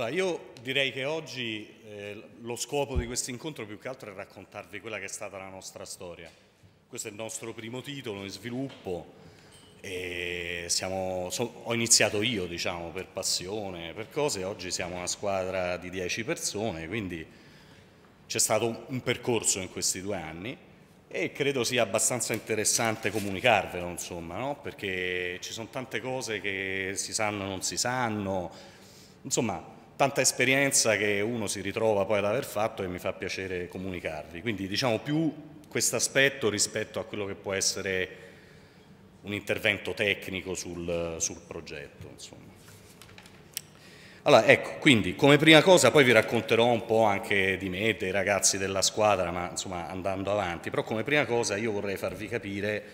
Allora, io direi che oggi eh, lo scopo di questo incontro più che altro è raccontarvi quella che è stata la nostra storia. Questo è il nostro primo titolo in sviluppo. Siamo, so, ho iniziato io, diciamo, per passione, per cose. Oggi siamo una squadra di 10 persone, quindi c'è stato un percorso in questi due anni e credo sia abbastanza interessante comunicarvelo, insomma, no? perché ci sono tante cose che si sanno o non si sanno. Insomma, tanta esperienza che uno si ritrova poi ad aver fatto e mi fa piacere comunicarvi. Quindi diciamo più questo aspetto rispetto a quello che può essere un intervento tecnico sul, sul progetto. Insomma. Allora, ecco, quindi come prima cosa poi vi racconterò un po' anche di me, dei ragazzi della squadra, ma insomma andando avanti, però come prima cosa io vorrei farvi capire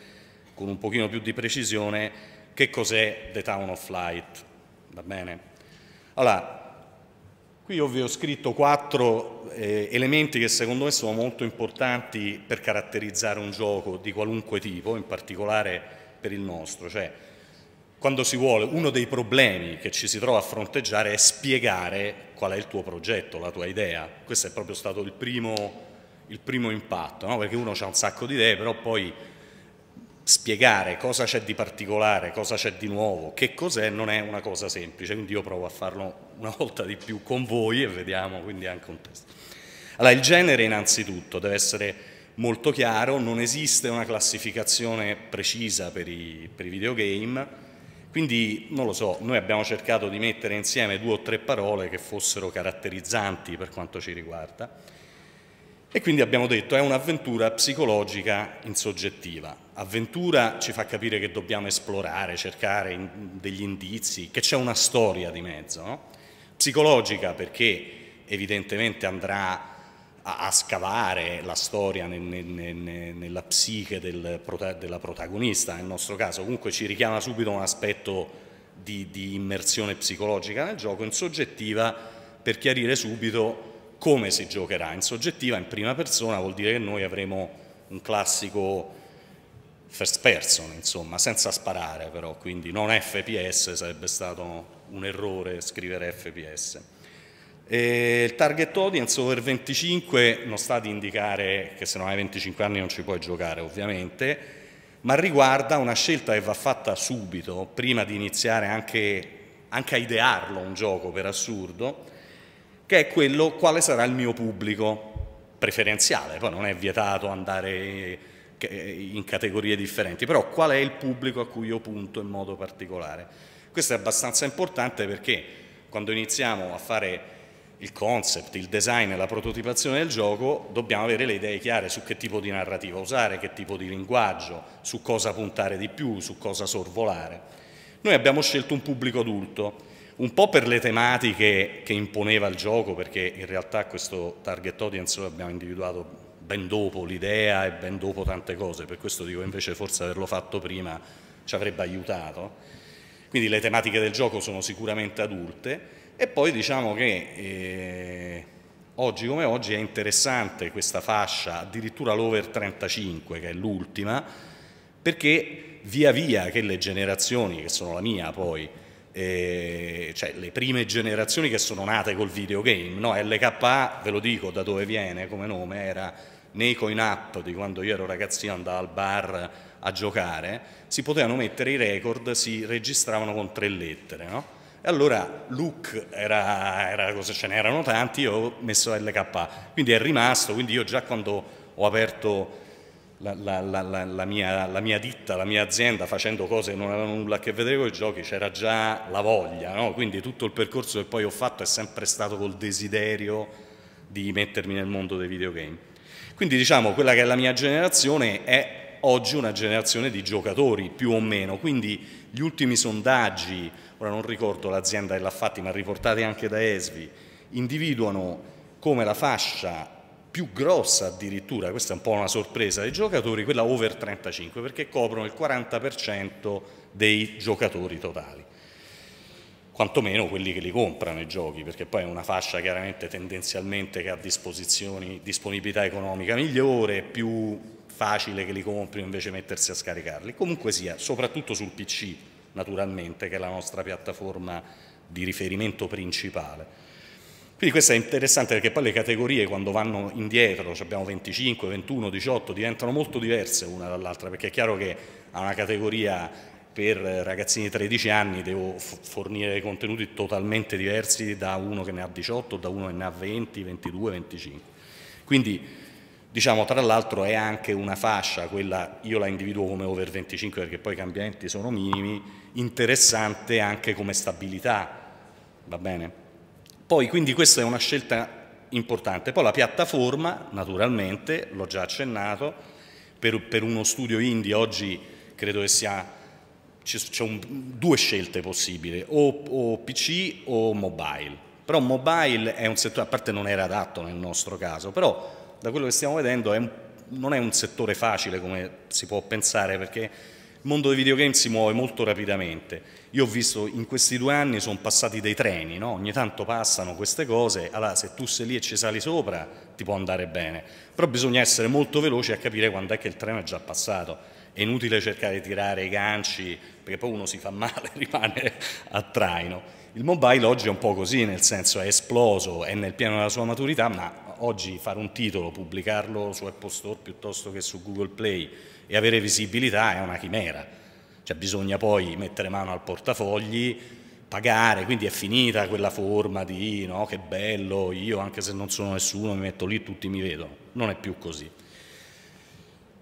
con un pochino più di precisione che cos'è The Town of Light, va bene? Allora, Qui io vi ho scritto quattro eh, elementi che secondo me sono molto importanti per caratterizzare un gioco di qualunque tipo, in particolare per il nostro, cioè quando si vuole, uno dei problemi che ci si trova a fronteggiare è spiegare qual è il tuo progetto, la tua idea. Questo è proprio stato il primo, il primo impatto, no? perché uno ha un sacco di idee, però poi spiegare cosa c'è di particolare, cosa c'è di nuovo, che cos'è, non è una cosa semplice, quindi io provo a farlo una volta di più con voi e vediamo quindi anche un testo. Allora, il genere innanzitutto deve essere molto chiaro, non esiste una classificazione precisa per i, per i videogame, quindi non lo so, noi abbiamo cercato di mettere insieme due o tre parole che fossero caratterizzanti per quanto ci riguarda, e quindi abbiamo detto è un'avventura psicologica insoggettiva. Avventura ci fa capire che dobbiamo esplorare, cercare degli indizi, che c'è una storia di mezzo. No? Psicologica perché evidentemente andrà a, a scavare la storia nel, nel, nel, nella psiche del, della protagonista, nel nostro caso comunque ci richiama subito un aspetto di, di immersione psicologica nel gioco, insoggettiva per chiarire subito come si giocherà. In soggettiva, in prima persona, vuol dire che noi avremo un classico first person, insomma, senza sparare però, quindi non FPS, sarebbe stato un errore scrivere FPS. E il target audience over 25 non sta ad indicare che se non hai 25 anni non ci puoi giocare ovviamente, ma riguarda una scelta che va fatta subito, prima di iniziare anche, anche a idearlo un gioco per assurdo, che è quello quale sarà il mio pubblico preferenziale, poi non è vietato andare eh, in categorie differenti, però qual è il pubblico a cui io punto in modo particolare. Questo è abbastanza importante perché quando iniziamo a fare il concept, il design e la prototipazione del gioco, dobbiamo avere le idee chiare su che tipo di narrativa usare, che tipo di linguaggio, su cosa puntare di più, su cosa sorvolare. Noi abbiamo scelto un pubblico adulto, un po' per le tematiche che imponeva il gioco, perché in realtà questo target audience lo abbiamo individuato ben dopo l'idea e ben dopo tante cose, per questo dico invece forse averlo fatto prima ci avrebbe aiutato. Quindi le tematiche del gioco sono sicuramente adulte e poi diciamo che eh, oggi come oggi è interessante questa fascia, addirittura l'over 35 che è l'ultima, perché via via che le generazioni, che sono la mia poi, eh, cioè le prime generazioni che sono nate col videogame, no? LKA, ve lo dico da dove viene come nome, era nei coin app di quando io ero ragazzino andavo al bar a giocare, si potevano mettere i record, si registravano con tre lettere, no? E allora look era, era cosa, ce n'erano tanti, io ho messo LKA, quindi è rimasto, quindi io già quando ho aperto la, la, la, mia, la, mia, ditta, la mia azienda facendo cose che non avevano nulla a che vedere con i giochi, c'era già la voglia, no? quindi tutto il percorso che poi ho fatto è sempre stato col desiderio di mettermi nel mondo dei videogame. Quindi diciamo quella che è la mia generazione è oggi una generazione di giocatori più o meno, quindi gli ultimi sondaggi, ora non ricordo l'azienda che l'ha fatti ma riportati anche da ESVI, individuano come la fascia più grossa addirittura, questa è un po' una sorpresa dei giocatori, quella over 35, perché coprono il 40% dei giocatori totali quantomeno quelli che li comprano i giochi, perché poi è una fascia chiaramente tendenzialmente che ha disponibilità economica migliore, più facile che li comprino invece mettersi a scaricarli. Comunque sia, soprattutto sul PC naturalmente, che è la nostra piattaforma di riferimento principale. Quindi questo è interessante perché poi le categorie quando vanno indietro, cioè abbiamo 25, 21, 18, diventano molto diverse una dall'altra, perché è chiaro che a una categoria per ragazzini di 13 anni devo fornire contenuti totalmente diversi da uno che ne ha 18, da uno che ne ha 20, 22, 25. Quindi diciamo tra l'altro è anche una fascia, quella io la individuo come over 25 perché poi i cambiamenti sono minimi, interessante anche come stabilità, va bene? Poi quindi questa è una scelta importante. Poi la piattaforma, naturalmente, l'ho già accennato, per, per, uno studio indie oggi credo che sia c'è un, due scelte possibili, o, o, PC o mobile. Però mobile è un settore, a parte non era adatto nel nostro caso, però da quello che stiamo vedendo è un, non è un settore facile come si può pensare perché il mondo dei videogame si muove molto rapidamente. Io ho visto in questi due anni sono passati dei treni, no? ogni tanto passano queste cose, allora se tu sei lì e ci sali sopra ti può andare bene, però bisogna essere molto veloci a capire quando è che il treno è già passato. È inutile cercare di tirare i ganci perché poi uno si fa male, rimane a traino. Il mobile oggi è un po' così, nel senso è esploso, è nel pieno della sua maturità, ma oggi fare un titolo, pubblicarlo su Apple Store piuttosto che su Google Play, e avere visibilità è una chimera, cioè bisogna poi mettere mano al portafogli, pagare, quindi è finita quella forma di no, che bello, io anche se non sono nessuno mi metto lì, tutti mi vedono, non è più così.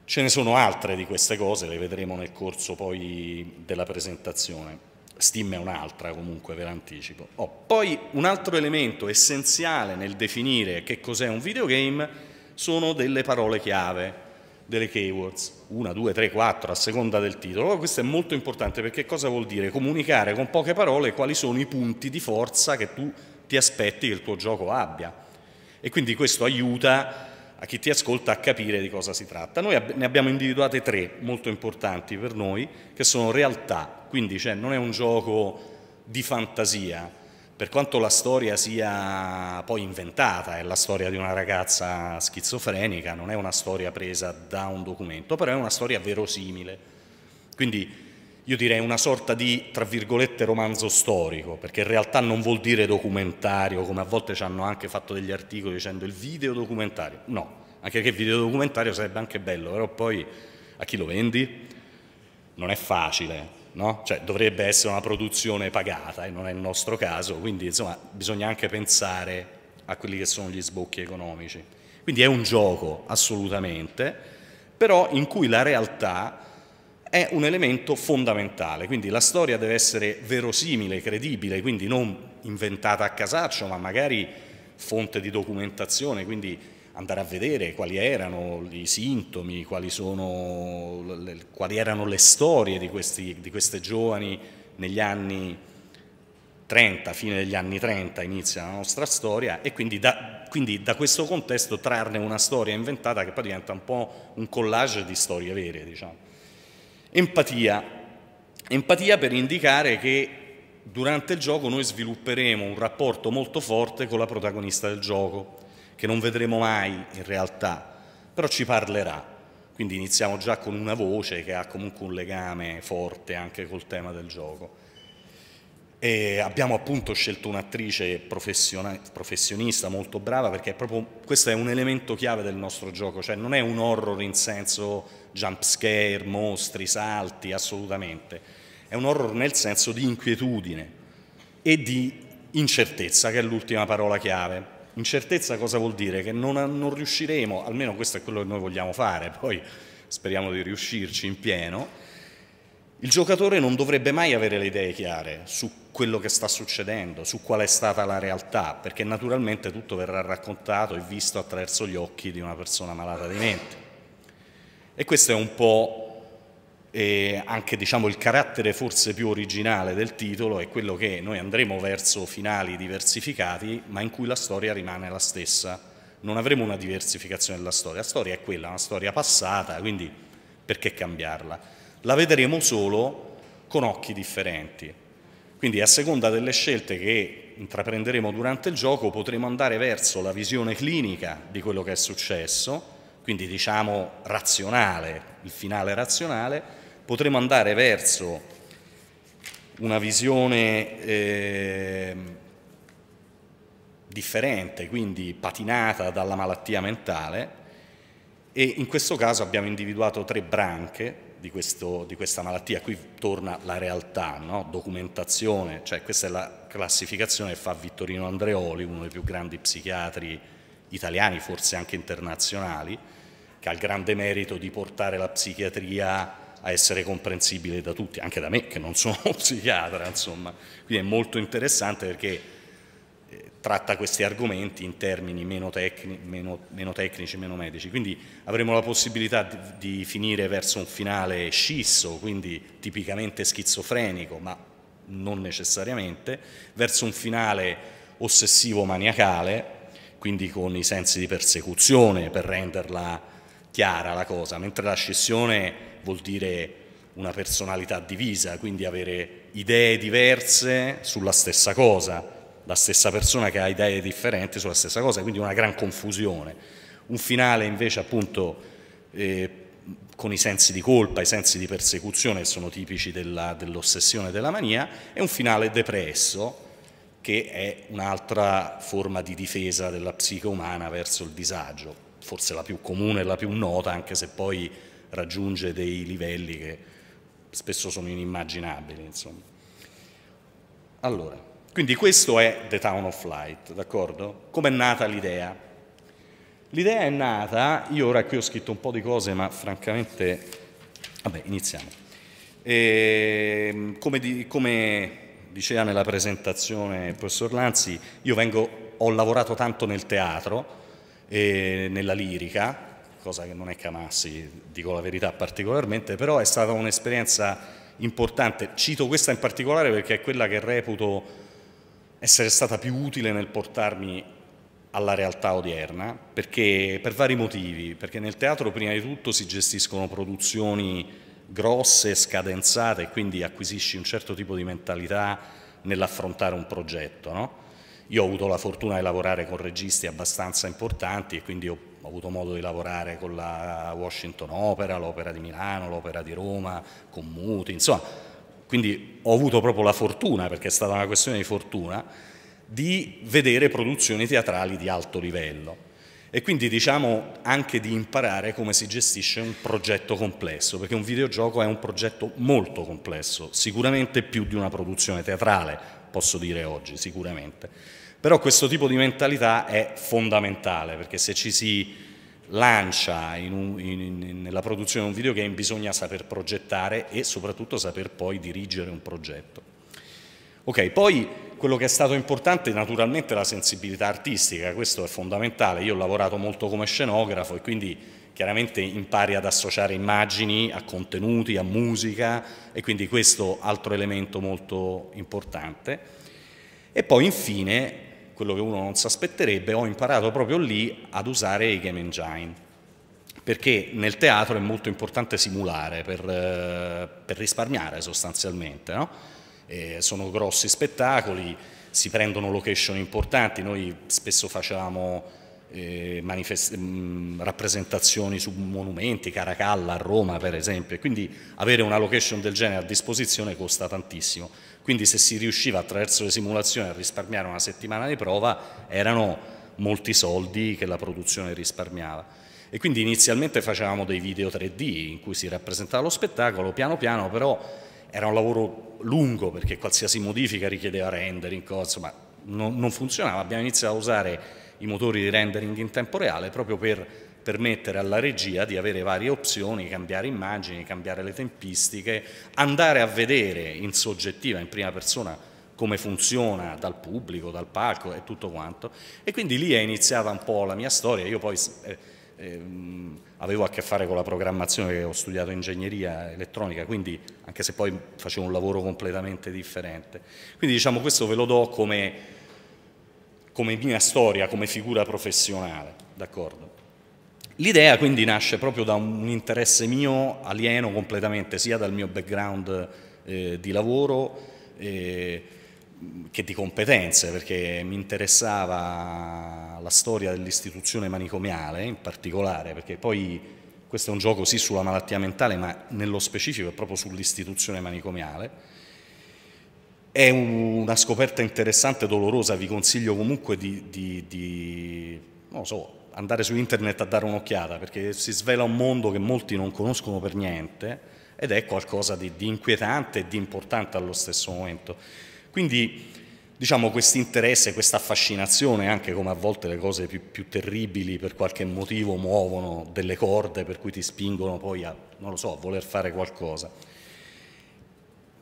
Ce ne sono altre di queste cose, le vedremo nel corso poi della presentazione. Stim è un'altra comunque, ve l'anticipo. Oh, poi un altro elemento essenziale nel definire che cos'è un videogame sono delle parole chiave delle keywords, una, due, tre, quattro, a seconda del titolo. Però questo è molto importante perché cosa vuol dire? Comunicare con poche parole quali sono i punti di forza che tu ti aspetti che il tuo gioco abbia. E quindi questo aiuta a chi ti ascolta a capire di cosa si tratta. Noi ne abbiamo individuate tre molto importanti per noi, che sono realtà, quindi cioè, non è un gioco di fantasia, per quanto la storia sia poi inventata, è la storia di una ragazza schizofrenica, non è una storia presa da un documento, però è una storia verosimile. Quindi io direi una sorta di, tra virgolette, romanzo storico, perché in realtà non vuol dire documentario, come a volte ci hanno anche fatto degli articoli dicendo il video documentario. No, anche che il video documentario sarebbe anche bello, però poi a chi lo vendi? Non è facile, No? Cioè, dovrebbe essere una produzione pagata e non è il nostro caso, quindi insomma, bisogna anche pensare a quelli che sono gli sbocchi economici. Quindi è un gioco assolutamente, però in cui la realtà è un elemento fondamentale, quindi la storia deve essere verosimile, credibile, quindi non inventata a casaccio, ma magari fonte di documentazione, quindi andare a vedere quali erano i sintomi, quali, sono, quali erano le storie di, questi, di queste giovani negli anni 30, fine degli anni 30 inizia la nostra storia e quindi da, quindi da questo contesto trarne una storia inventata che poi diventa un po' un collage di storie vere. Diciamo. Empatia. Empatia per indicare che durante il gioco noi svilupperemo un rapporto molto forte con la protagonista del gioco che non vedremo mai in realtà, però ci parlerà. Quindi iniziamo già con una voce che ha comunque un legame forte anche col tema del gioco. E abbiamo appunto scelto un'attrice professionista molto brava perché è proprio questo è un elemento chiave del nostro gioco, cioè non è un horror in senso jump scare, mostri, salti, assolutamente. È un horror nel senso di inquietudine e di incertezza, che è l'ultima parola chiave. Incertezza cosa vuol dire? Che non, non riusciremo, almeno questo è quello che noi vogliamo fare, poi speriamo di riuscirci in pieno, il giocatore non dovrebbe mai avere le idee chiare su quello che sta succedendo, su qual è stata la realtà, perché naturalmente tutto verrà raccontato e visto attraverso gli occhi di una persona malata di mente. E questo è un po' e anche diciamo, il carattere forse più originale del titolo è quello che noi andremo verso finali diversificati ma in cui la storia rimane la stessa. Non avremo una diversificazione della storia, la storia è quella, una storia passata, quindi perché cambiarla? La vedremo solo con occhi differenti. Quindi a seconda delle scelte che intraprenderemo durante il gioco potremo andare verso la visione clinica di quello che è successo, quindi diciamo razionale, il finale razionale, potremo andare verso una visione eh, differente, quindi patinata dalla malattia mentale e in questo caso abbiamo individuato tre branche di, questo, di questa malattia, qui torna la realtà, no? documentazione, cioè questa è la classificazione che fa Vittorino Andreoli, uno dei più grandi psichiatri italiani, forse anche internazionali, che ha il grande merito di portare la psichiatria a essere comprensibile da tutti, anche da me che non sono un psichiatra, insomma. Quindi è molto interessante perché eh, tratta questi argomenti in termini meno, tecni, meno, meno tecnici, meno medici. Quindi avremo la possibilità di, di, finire verso un finale scisso, quindi tipicamente schizofrenico, ma non necessariamente, verso un finale ossessivo-maniacale, quindi con i sensi di persecuzione per renderla chiara la cosa, mentre la scissione vuol dire una personalità divisa, quindi avere idee diverse sulla stessa cosa, la stessa persona che ha idee differenti sulla stessa cosa, quindi una gran confusione. Un finale invece appunto eh, con i sensi di colpa, i sensi di persecuzione che sono tipici dell'ossessione dell e della mania, e un finale depresso che è un'altra forma di difesa della psiche umana verso il disagio, forse la più comune e la più nota, anche se poi raggiunge dei livelli che spesso sono inimmaginabili. Insomma. Allora, quindi questo è The Town of Light, d'accordo? Come è nata l'idea? L'idea è nata, io ora qui ho scritto un po' di cose, ma francamente, vabbè, iniziamo. E, ehm, come, di, come diceva nella presentazione il professor Lanzi, io vengo, ho lavorato tanto nel teatro, e nella lirica, cosa che non è Camassi, dico la verità particolarmente, però è stata un'esperienza importante. Cito questa in particolare perché è quella che reputo essere stata più utile nel portarmi alla realtà odierna, perché, per vari motivi, perché nel teatro prima di tutto si gestiscono produzioni grosse, scadenzate, e quindi acquisisci un certo tipo di mentalità nell'affrontare un progetto. No? Io ho avuto la fortuna di lavorare con registi abbastanza importanti e quindi ho ho avuto modo di lavorare con la Washington Opera, l'Opera di Milano, l'Opera di Roma, con Muti, insomma, quindi ho avuto proprio la fortuna, perché è stata una questione di fortuna, di vedere produzioni teatrali di alto livello e quindi diciamo anche di imparare come si gestisce un progetto complesso, perché un videogioco è un progetto molto complesso, sicuramente più di una produzione teatrale, posso dire oggi, sicuramente. Però questo tipo di mentalità è fondamentale, perché se ci si lancia in un, in, in, nella produzione di un videogame bisogna saper progettare e soprattutto saper poi dirigere un progetto. Ok, poi quello che è stato importante è naturalmente la sensibilità artistica, questo è fondamentale, io ho lavorato molto come scenografo e quindi chiaramente impari ad associare immagini a contenuti, a musica e quindi questo altro elemento molto importante. E poi infine quello che uno non si aspetterebbe, ho imparato proprio lì ad usare i game engine perché nel teatro è molto importante simulare per, eh, per risparmiare sostanzialmente. No? sono grossi spettacoli, si prendono location importanti, noi spesso facevamo eh, mm, rappresentazioni su monumenti, Caracalla a Roma per esempio, quindi avere una location del genere a disposizione costa tantissimo. Quindi se si riusciva attraverso le simulazioni a risparmiare una settimana di prova erano molti soldi che la produzione risparmiava. E quindi inizialmente facevamo dei video 3D in cui si rappresentava lo spettacolo, piano piano però era un lavoro lungo perché qualsiasi modifica richiedeva rendering, insomma non, non funzionava, abbiamo iniziato a usare i motori di rendering in tempo reale proprio per permettere alla regia di avere varie opzioni, cambiare immagini, cambiare le tempistiche, andare a vedere in soggettiva, in prima persona, come funziona dal pubblico, dal palco e tutto quanto. E quindi lì è iniziata un po' la mia storia. Io poi eh, eh, avevo a che fare con la programmazione ho studiato ingegneria elettronica, quindi anche se poi facevo un lavoro completamente differente. Quindi diciamo questo ve lo do come, come mia storia, come figura professionale, d'accordo? L'idea quindi nasce proprio da un interesse mio, alieno completamente, sia dal mio background eh, di lavoro eh, che di competenze, perché mi interessava la storia dell'istituzione manicomiale in particolare, perché poi questo è un gioco sì sulla malattia mentale, ma nello specifico è proprio sull'istituzione manicomiale. È un, una scoperta interessante, e dolorosa, vi consiglio comunque di, di, di non so, andare su internet a dare un'occhiata perché si svela un mondo che molti non conoscono per niente ed è qualcosa di, di inquietante e di importante allo stesso momento. Quindi diciamo questo interesse, questa affascinazione, anche come a volte le cose più, più, terribili per qualche motivo muovono delle corde per cui ti spingono poi a, so, a voler fare qualcosa.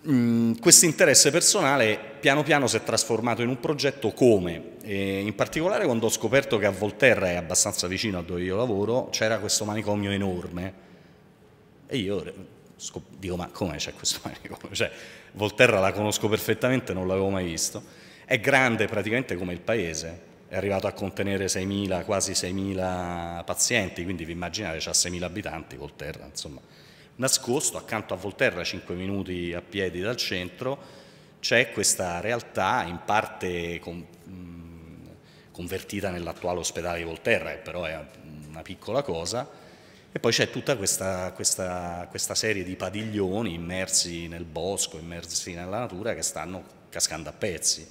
Mm, questo interesse personale piano piano si è trasformato in un progetto come e in particolare quando ho scoperto che a Volterra è abbastanza vicino a dove io lavoro c'era questo manicomio enorme e io dico ma come c'è questo manicomio? Cioè, Volterra la conosco perfettamente, non l'avevo mai visto, è grande praticamente come il paese, è arrivato a contenere 6.000, quasi 6.000 pazienti, quindi vi immaginate c'ha 6.000 abitanti Volterra, insomma. Nascosto accanto a Volterra, 5 minuti a piedi dal centro, c'è questa realtà in parte con convertita nell'attuale ospedale di Volterra, che però è una piccola cosa, e poi c'è tutta questa, questa, questa, serie di padiglioni immersi nel bosco, immersi nella natura, che stanno cascando a pezzi,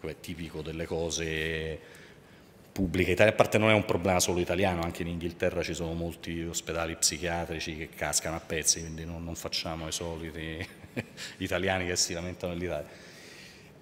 come è tipico delle cose pubbliche italiane. A parte non è un problema solo italiano, anche in Inghilterra ci sono molti ospedali psichiatrici che cascano a pezzi, quindi non, non facciamo i soliti italiani che si lamentano dell'Italia.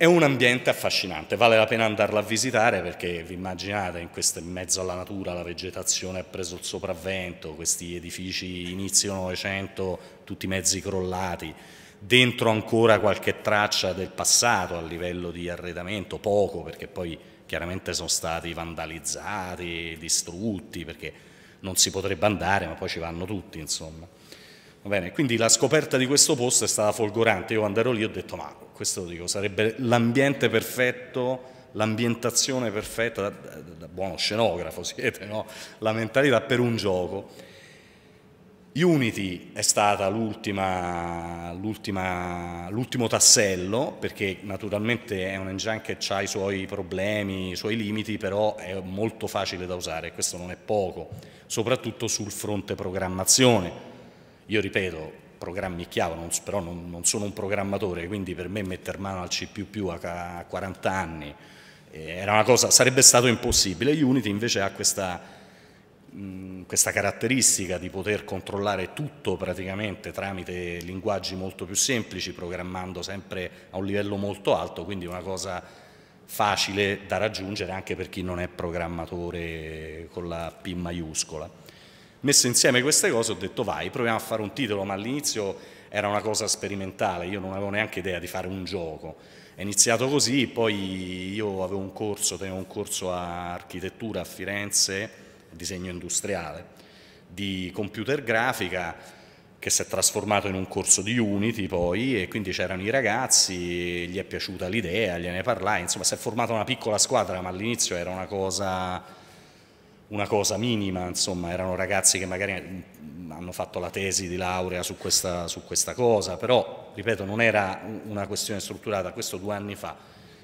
È un ambiente affascinante, vale la pena andarla a visitare perché vi immaginate in, questo, in mezzo alla natura la vegetazione ha preso il sopravvento, questi edifici inizio Novecento, tutti mezzi crollati, dentro ancora qualche traccia del passato a livello di arredamento, poco perché poi chiaramente sono stati vandalizzati, distrutti perché non si potrebbe andare ma poi ci vanno tutti insomma. Bene, quindi la scoperta di questo posto è stata folgorante, io andrò lì e ho detto ma questo lo dico, sarebbe l'ambiente perfetto l'ambientazione perfetta, da, da, da, buono scenografo siete, no? la mentalità per un gioco. Unity è stata l'ultima, l'ultimo tassello, perché naturalmente è un engine che ha i suoi problemi, i suoi limiti, però è molto facile da usare, questo non è poco, soprattutto sul fronte programmazione. Io ripeto, programmi chiave, non, però non, non, sono un programmatore, quindi per me mettere mano al C++ a, 40 anni eh, cosa, sarebbe stato impossibile. Unity invece ha questa, mh, mm, questa caratteristica di poter controllare tutto praticamente tramite linguaggi molto più semplici, programmando sempre a un livello molto alto, quindi una cosa facile da raggiungere anche per chi non è programmatore con la P maiuscola messo insieme queste cose ho detto vai, proviamo a fare un titolo, ma all'inizio era una cosa sperimentale, io non avevo neanche idea di fare un gioco. È iniziato così, poi io avevo un corso, tenevo un corso a architettura a Firenze, disegno industriale, di computer grafica, che si è trasformato in un corso di Unity poi e quindi c'erano i ragazzi, gli è piaciuta l'idea, gliene parlai, insomma si è formata una piccola squadra ma all'inizio era una cosa una cosa minima, insomma, erano ragazzi che magari hanno fatto la tesi di laurea su questa, su questa cosa, però, ripeto, non era una questione strutturata, questo due anni fa.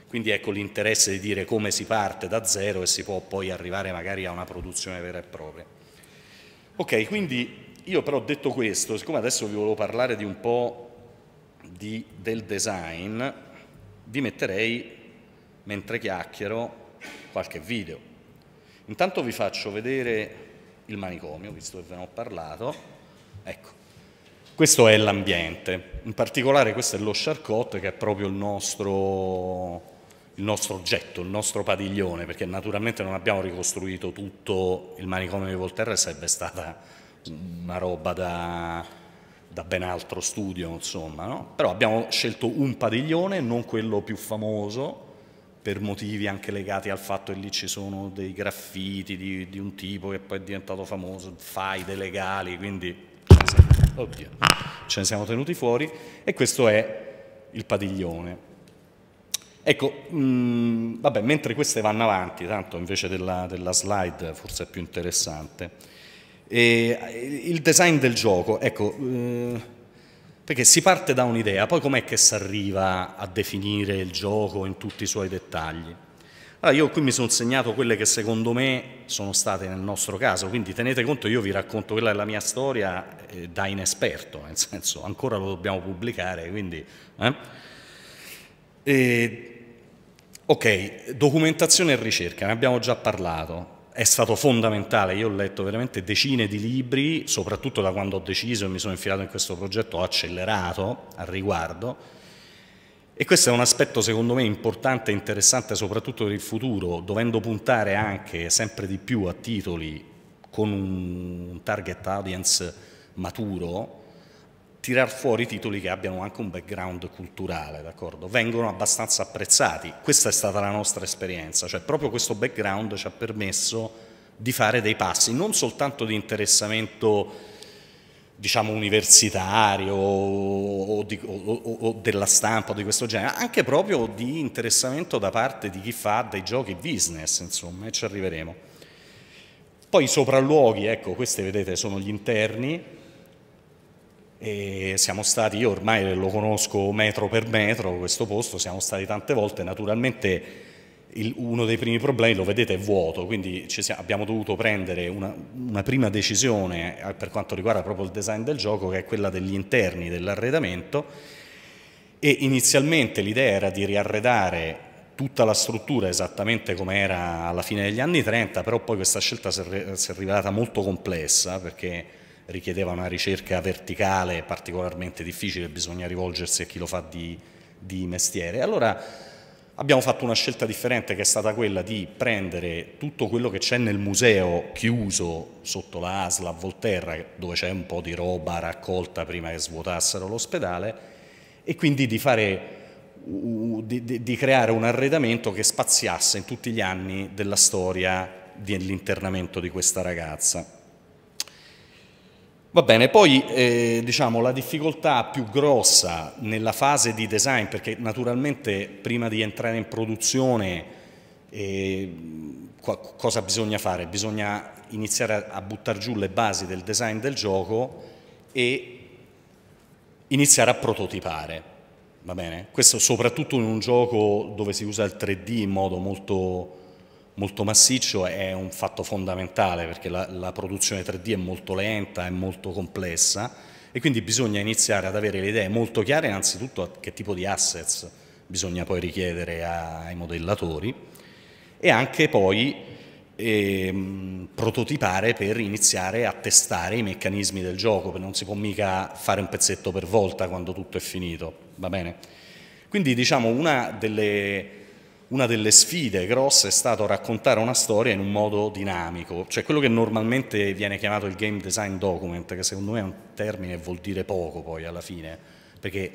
Quindi ecco l'interesse di dire come si parte da zero e si può poi arrivare magari a una produzione vera e propria. Ok, quindi io però detto questo, siccome adesso vi volevo parlare di un po' di, del design, vi metterei, mentre chiacchiero, qualche video. Intanto vi faccio vedere il manicomio, visto che ve ne ho parlato. Ecco, questo è l'ambiente, in particolare questo è lo Charcot che è proprio il nostro, il nostro oggetto, il nostro padiglione, perché naturalmente non abbiamo ricostruito tutto il manicomio di Volterra, sarebbe stata una roba da, da ben altro studio, insomma, no? però abbiamo scelto un padiglione, non quello più famoso, per motivi anche legati al fatto che lì ci sono dei graffiti di, di un tipo che poi è diventato famoso, faide legali, quindi ce ne, siamo, oddio, ce ne siamo tenuti fuori e questo è il padiglione. Ecco, mh, mm, vabbè, mentre queste vanno avanti, tanto invece della, della slide forse è più interessante, e, eh, il design del gioco, ecco... Eh, perché si parte da un'idea, poi com'è che si arriva a definire il gioco in tutti i suoi dettagli? Allora io qui mi sono segnato quelle che secondo me sono state nel nostro caso, quindi tenete conto io vi racconto quella della mia storia eh, da inesperto, nel senso ancora lo dobbiamo pubblicare, quindi... Eh? E, ok, documentazione e ricerca, ne abbiamo già parlato è stato fondamentale. Io ho letto veramente decine di libri, soprattutto da quando ho deciso e mi sono infilato in questo progetto, ho accelerato al riguardo. E questo è un aspetto secondo me importante e interessante soprattutto per il futuro, dovendo puntare anche sempre di più a titoli con un target audience maturo, tirar fuori titoli che abbiano anche un background culturale, d'accordo? vengono abbastanza apprezzati. Questa è stata la nostra esperienza, cioè proprio questo background ci ha permesso di fare dei passi, non soltanto di interessamento diciamo universitario o, di, o, o, della stampa di questo genere, anche proprio di interessamento da parte di chi fa dei giochi business, insomma, e ci arriveremo. Poi i sopralluoghi, ecco, questi vedete sono gli interni, e siamo stati, io ormai lo conosco metro per metro questo posto, siamo stati tante volte, naturalmente il, uno dei primi problemi, lo vedete, è vuoto, quindi siamo, abbiamo dovuto prendere una, una, prima decisione eh, per quanto riguarda proprio il design del gioco, che è quella degli interni, dell'arredamento, e inizialmente l'idea era di riarredare tutta la struttura esattamente come era alla fine degli anni 30, però poi questa scelta si è, si è rivelata molto complessa perché richiedeva una ricerca verticale particolarmente difficile, bisogna rivolgersi a chi lo fa di, di mestiere. Allora abbiamo fatto una scelta differente che è stata quella di prendere tutto quello che c'è nel museo chiuso sotto la ASLA a Volterra, dove c'è un po' di roba raccolta prima che svuotassero l'ospedale, e quindi di fare di, di, di, creare un arredamento che spaziasse in tutti gli anni della storia dell'internamento di questa ragazza. Va bene, poi eh, diciamo la difficoltà più grossa nella fase di design, perché naturalmente prima di entrare in produzione eh, cosa bisogna fare? Bisogna iniziare a buttare giù le basi del design del gioco e iniziare a prototipare, va bene? Questo soprattutto in un gioco dove si usa il 3D in modo molto molto massiccio è un fatto fondamentale perché la, la, produzione 3D è molto lenta, è molto complessa e quindi bisogna iniziare ad avere le idee molto chiare innanzitutto a che tipo di assets bisogna poi richiedere ai modellatori e anche poi ehm, prototipare per iniziare a testare i meccanismi del gioco, perché non si può mica fare un pezzetto per volta quando tutto è finito, va bene? Quindi diciamo una delle una delle sfide grosse è stato raccontare una storia in un modo dinamico, cioè quello che normalmente viene chiamato il game design document, che secondo me è un termine che vuol dire poco poi alla fine, perché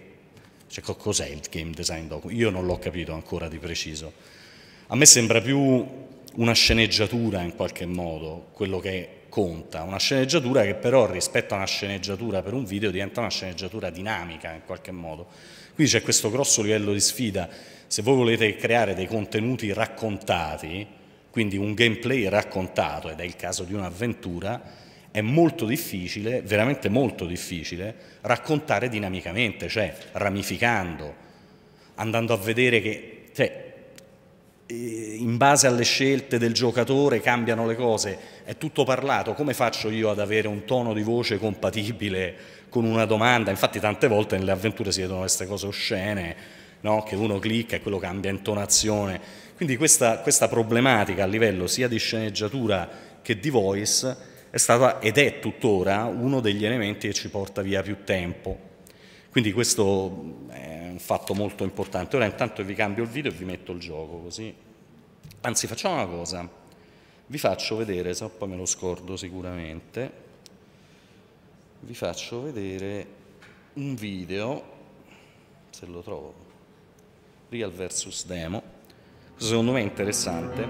cioè, cos'è il game design document? Io non l'ho capito ancora di preciso. A me sembra più una sceneggiatura in qualche modo, quello che conta, una sceneggiatura che però rispetto a una sceneggiatura per un video diventa una sceneggiatura dinamica in qualche modo. Qui c'è questo grosso livello di sfida se voi volete creare dei contenuti raccontati, quindi un gameplay raccontato, ed è il caso di un'avventura, è molto difficile, veramente molto difficile, raccontare dinamicamente, cioè ramificando, andando a vedere che cioè, eh, in base alle scelte del giocatore cambiano le cose, è tutto parlato, come faccio io ad avere un tono di voce compatibile con una domanda? Infatti tante volte nelle avventure si vedono queste cose oscene, no? che uno clicca e quello cambia intonazione. Quindi questa, questa problematica a livello sia di sceneggiatura che di voice è stata ed è tuttora uno degli elementi che ci porta via più tempo. Quindi questo è un fatto molto importante. Ora intanto vi cambio il video e vi metto il gioco così. Anzi facciamo una cosa, vi faccio vedere, se poi me lo scordo sicuramente, vi faccio vedere un video, se lo trovo Real versus Demo, secondo me è interessante.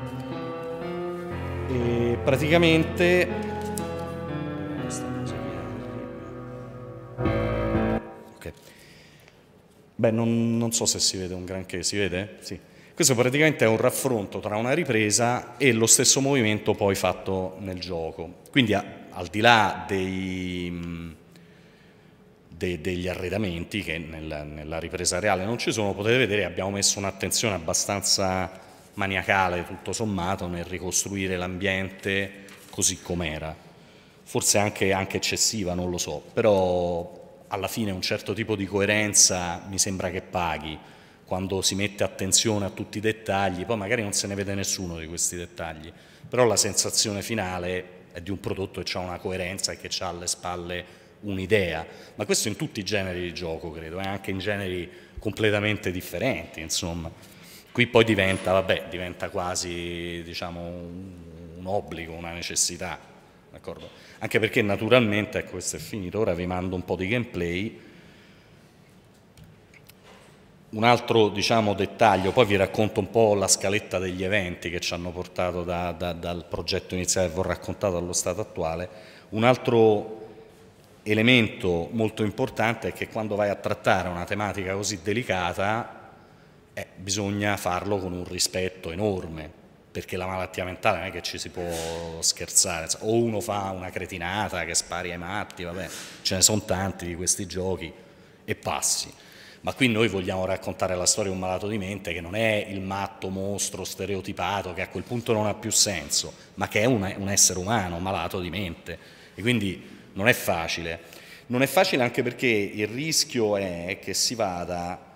E praticamente okay. Beh, non, non so se si vede un granché, si vede? Sì. Questo praticamente è un raffronto tra una ripresa e lo stesso movimento poi fatto nel gioco. Quindi al di là dei mm, de, degli arredamenti che nella, nella ripresa reale non ci sono, potete vedere abbiamo messo un'attenzione abbastanza maniacale tutto sommato nel ricostruire l'ambiente così com'era, forse anche, anche eccessiva, non lo so, però alla fine un certo tipo di coerenza mi sembra che paghi quando si mette attenzione a tutti i dettagli, poi magari non se ne vede nessuno di questi dettagli, però la sensazione finale è di un prodotto che ha una coerenza e che ha alle spalle un'idea, ma questo in tutti i generi di gioco credo, eh? anche in generi completamente differenti, insomma. Qui poi diventa, vabbè, diventa quasi diciamo, un obbligo, una necessità, d'accordo? Anche perché naturalmente, ecco questo è finito, ora vi mando un po' di gameplay. Un altro diciamo, dettaglio, poi vi racconto un po' la scaletta degli eventi che ci hanno portato da, da, dal progetto iniziale che vi ho raccontato allo stato attuale. Un altro elemento molto importante è che quando vai a trattare una tematica così delicata eh, bisogna farlo con un rispetto enorme, perché la malattia mentale non è che ci si può scherzare, cioè, o uno fa una cretinata che spari ai matti, vabbè, ce ne sono tanti di questi giochi e passi. Ma qui noi vogliamo raccontare la storia di un malato di mente che non è il matto mostro stereotipato che a quel punto non ha più senso, ma che è un, un essere umano, malato di mente. E quindi non è facile. Non è facile anche perché il rischio è che si vada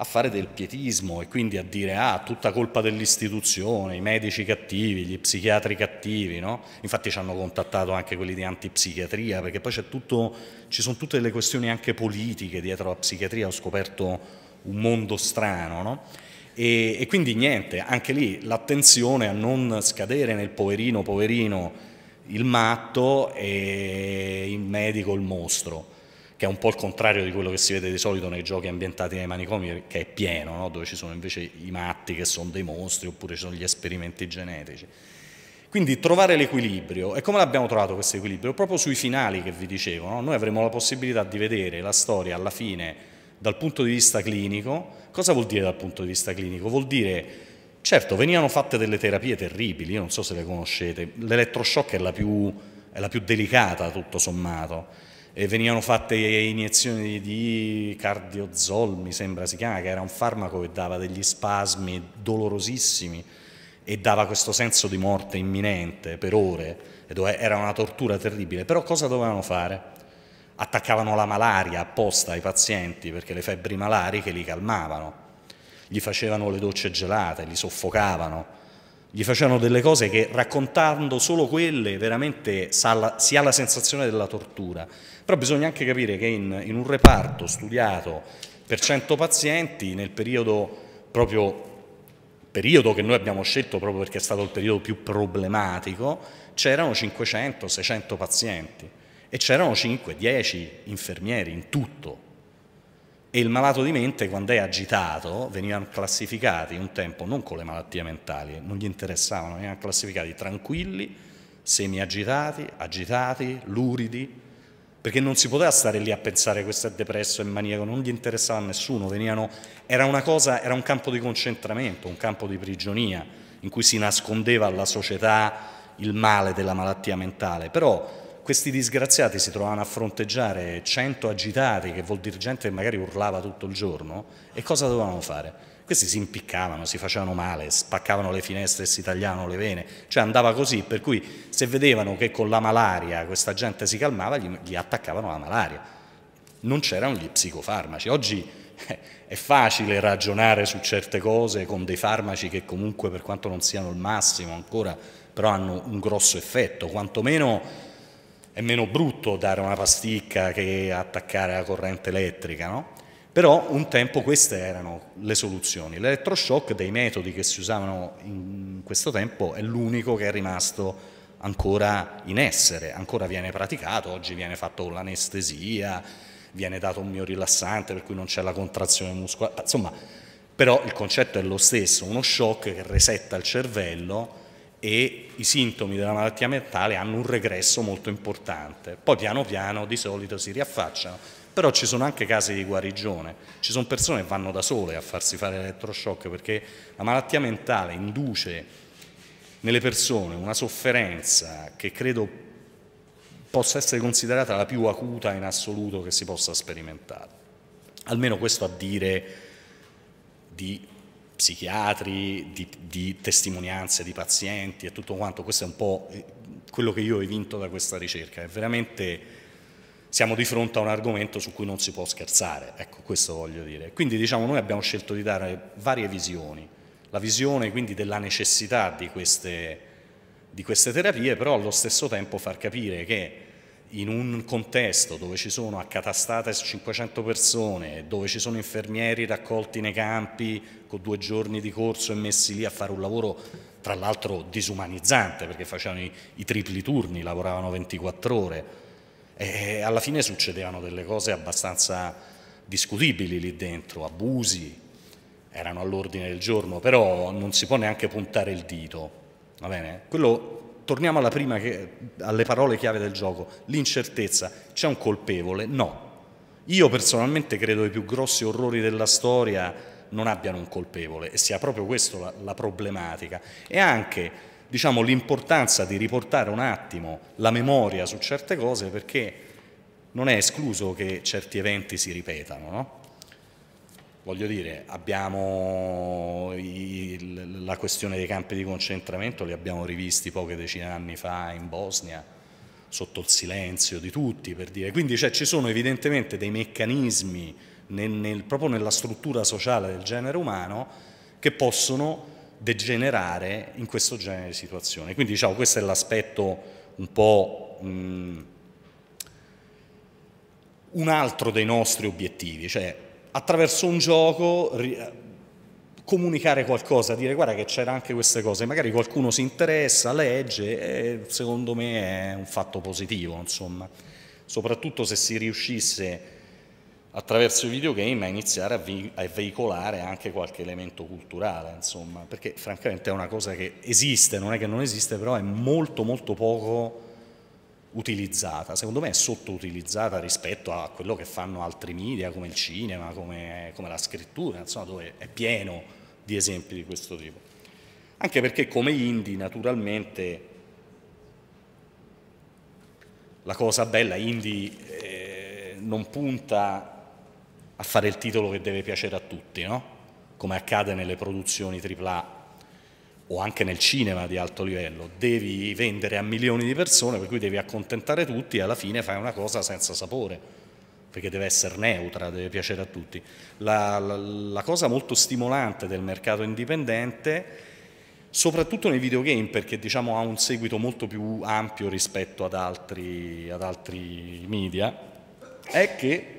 a fare del pietismo e quindi a dire ah, tutta colpa dell'istituzione, i medici cattivi, gli psichiatri cattivi, no? Infatti ci hanno contattato anche quelli di antipsichiatria, perché poi tutto, ci sono tutte le questioni anche politiche dietro la psichiatria, ho scoperto un mondo strano, no? e, e quindi niente, anche lì l'attenzione a non scadere nel poverino, poverino, il matto e il medico il mostro, che è un po' il contrario di quello che si vede di solito nei giochi ambientati nei manicomi, che è pieno, no? dove ci sono invece i matti che sono dei mostri oppure ci sono gli esperimenti genetici. Quindi trovare l'equilibrio. E come l'abbiamo trovato questo equilibrio? Proprio sui finali che vi dicevo. No? Noi avremo la possibilità di vedere la storia alla fine dal punto di vista clinico. Cosa vuol dire dal punto di vista clinico? Vuol dire Certo, venivano fatte delle terapie terribili, io non so se le conoscete, l'elettroshock è la più, è la più delicata tutto sommato, e venivano fatte iniezioni di cardiozol, mi sembra si chiama, che era un farmaco che dava degli spasmi dolorosissimi e dava questo senso di morte imminente per ore, era una tortura terribile, però cosa dovevano fare? Attaccavano la malaria apposta ai pazienti perché le febbri malariche li calmavano gli facevano le docce gelate, li soffocavano, gli facevano delle cose che raccontando solo quelle veramente si ha la sensazione della tortura. Però bisogna anche capire che in, in un reparto studiato per 100 pazienti nel periodo proprio periodo che noi abbiamo scelto proprio perché è stato il periodo più problematico, c'erano 500-600 pazienti e c'erano 5-10 infermieri in tutto e il malato di mente quando è agitato venivano classificati un tempo non con le malattie mentali, non gli interessavano, venivano classificati tranquilli, semiagitati, agitati, luridi, perché non si poteva stare lì a pensare questo è depresso, è maniaco, non gli interessava a nessuno, venivano, era una cosa, era un campo di concentramento, un campo di prigionia in cui si nascondeva alla società il male della malattia mentale, però questi disgraziati si trovavano a fronteggiare 100 agitati, che vuol dire gente che magari urlava tutto il giorno, e cosa dovevano fare? Questi si impiccavano, si facevano male, spaccavano le finestre e si tagliavano le vene, cioè andava così, per cui se vedevano che con la malaria questa gente si calmava, gli, gli attaccavano la malaria. Non c'erano gli psicofarmaci. Oggi eh, è facile ragionare su certe cose con dei farmaci che comunque per quanto non siano il massimo ancora, però hanno un grosso effetto, quantomeno è meno brutto dare una pasticca che attaccare la corrente elettrica, no? Però un tempo queste erano le soluzioni. L'elettroshock dei metodi che si usavano in questo tempo è l'unico che è rimasto ancora in essere, ancora viene praticato, oggi viene fatto con l'anestesia, viene dato un mio rilassante per cui non c'è la contrazione muscolare, insomma, però il concetto è lo stesso, uno shock che resetta il cervello e i sintomi della malattia mentale hanno un regresso molto importante. Poi piano piano di solito si riaffacciano, però ci sono anche casi di guarigione, ci sono persone che vanno da sole a farsi fare elettroshock perché la malattia mentale induce nelle persone una sofferenza che credo possa essere considerata la più acuta in assoluto che si possa sperimentare. Almeno questo a dire di psichiatri, di, di, testimonianze di pazienti e tutto quanto, questo è un po' quello che io ho vinto da questa ricerca, è veramente siamo di fronte a un argomento su cui non si può scherzare, ecco questo voglio dire. Quindi diciamo noi abbiamo scelto di dare varie visioni, la visione quindi della necessità di queste, di queste terapie, però allo stesso tempo far capire che in un contesto dove ci sono accatastate 500 persone, dove ci sono infermieri raccolti nei campi con due giorni di corso e messi lì a fare un lavoro tra l'altro disumanizzante perché facevano i, i, tripli turni, lavoravano 24 ore e alla fine succedevano delle cose abbastanza discutibili lì dentro, abusi, erano all'ordine del giorno, però non si può neanche puntare il dito, va bene? Quello torniamo alla prima che, alle parole chiave del gioco, l'incertezza, c'è un colpevole? No. Io personalmente credo che i più grossi orrori della storia non abbiano un colpevole e sia proprio questa la, la problematica. E anche diciamo, l'importanza di riportare un attimo la memoria su certe cose perché non è escluso che certi eventi si ripetano. No? Voglio dire, abbiamo il, la questione dei campi di concentramento, li abbiamo rivisti poche decine di anni fa in Bosnia, sotto il silenzio di tutti, per dire. Quindi cioè, ci sono evidentemente dei meccanismi nel, nel, proprio nella struttura sociale del genere umano che possono degenerare in questo genere di situazioni. Quindi diciamo, questo è l'aspetto un po'... Mh, mm, un altro dei nostri obiettivi, cioè attraverso un gioco comunicare qualcosa, dire guarda che c'erano anche queste cose, magari qualcuno si interessa, legge e secondo me è un fatto positivo, insomma, soprattutto se si riuscisse attraverso i videogame a iniziare a, vi a veicolare anche qualche elemento culturale, insomma, perché francamente è una cosa che esiste, non è che non esiste, però è molto molto poco utilizzata, secondo me è sottoutilizzata rispetto a quello che fanno altri media come il cinema, come, come la scrittura, insomma, dove è pieno di esempi di questo tipo. Anche perché come indie naturalmente la cosa bella indie eh, non punta a fare il titolo che deve piacere a tutti, no? come accade nelle produzioni AAA o anche nel cinema di alto livello, devi vendere a milioni di persone, per cui devi accontentare tutti e alla fine fai una cosa senza sapore, perché deve essere neutra, deve piacere a tutti. La, la, la cosa molto stimolante del mercato indipendente, soprattutto nei videogame, perché diciamo, ha un seguito molto più ampio rispetto ad altri, ad altri media, è che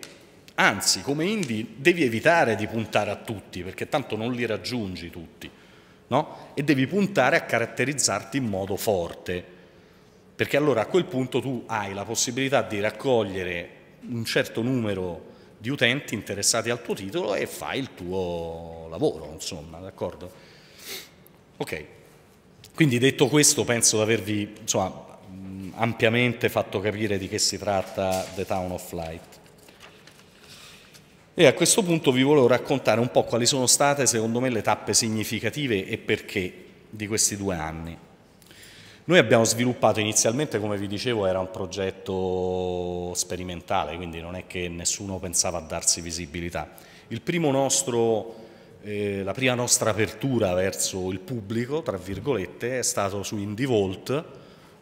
anzi come indie devi evitare di puntare a tutti, perché tanto non li raggiungi tutti no? e devi puntare a caratterizzarti in modo forte, perché allora a quel punto tu hai la possibilità di raccogliere un certo numero di utenti interessati al tuo titolo e fai il tuo lavoro, insomma, d'accordo? Ok, quindi detto questo penso di avervi insomma, ampiamente fatto capire di che si tratta The Town of Light. E a questo punto vi volevo raccontare un po' quali sono state secondo me le tappe significative e perché di questi due anni. Noi abbiamo sviluppato inizialmente, come vi dicevo, era un progetto sperimentale, quindi non è che nessuno pensava a darsi visibilità. Nostro, eh, la prima nostra apertura verso il pubblico, tra virgolette, è stato su IndieVolt,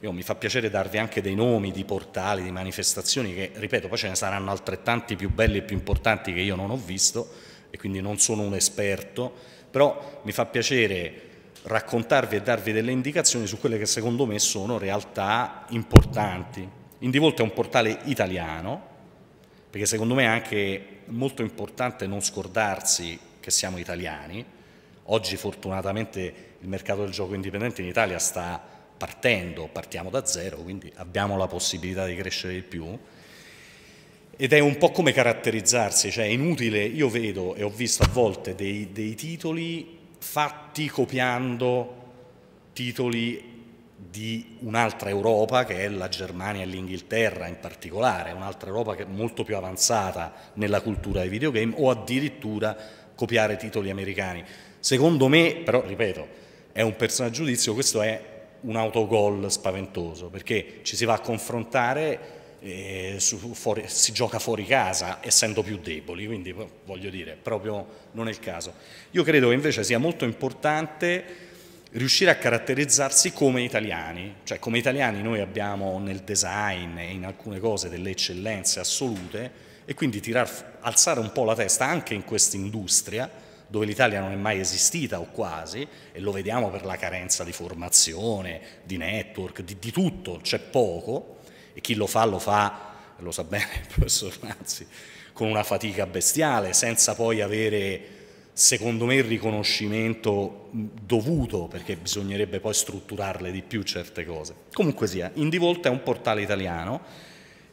io mi fa piacere darvi anche dei nomi di portali, di manifestazioni che, ripeto, poi ce ne saranno altrettanti più belli e più importanti che io non ho visto e quindi non sono un esperto, però mi fa piacere raccontarvi e darvi delle indicazioni su quelle che secondo me sono realtà importanti. Indivolt è un portale italiano, perché secondo me è anche molto importante non scordarsi che siamo italiani. Oggi fortunatamente il mercato del gioco indipendente in Italia sta partendo, partiamo da zero, quindi abbiamo la possibilità di crescere di più. Ed è un po' come caratterizzarsi, cioè è inutile, io vedo e ho visto a volte dei, dei titoli fatti copiando titoli di un'altra Europa che è la Germania e l'Inghilterra in particolare, un'altra Europa che è molto più avanzata nella cultura dei videogame o addirittura copiare titoli americani. Secondo me, però ripeto, è un personaggio giudizio, questo è un autogol spaventoso, perché ci si va a confrontare, eh, su, fuori, si gioca fuori casa essendo più deboli, quindi voglio dire, proprio non è il caso. Io credo che invece sia molto importante riuscire a caratterizzarsi come italiani, cioè come italiani noi abbiamo nel design e in alcune cose delle eccellenze assolute e quindi tirar, alzare un po' la testa anche in questa industria dove l'Italia non è mai esistita o quasi, e lo vediamo per la carenza di formazione, di network, di, di tutto, c'è poco, e chi lo fa lo fa, lo sa bene il professor Mazzi, con una fatica bestiale, senza poi avere secondo me il riconoscimento dovuto perché bisognerebbe poi strutturarle di più certe cose. Comunque sia, Indivolt è un portale italiano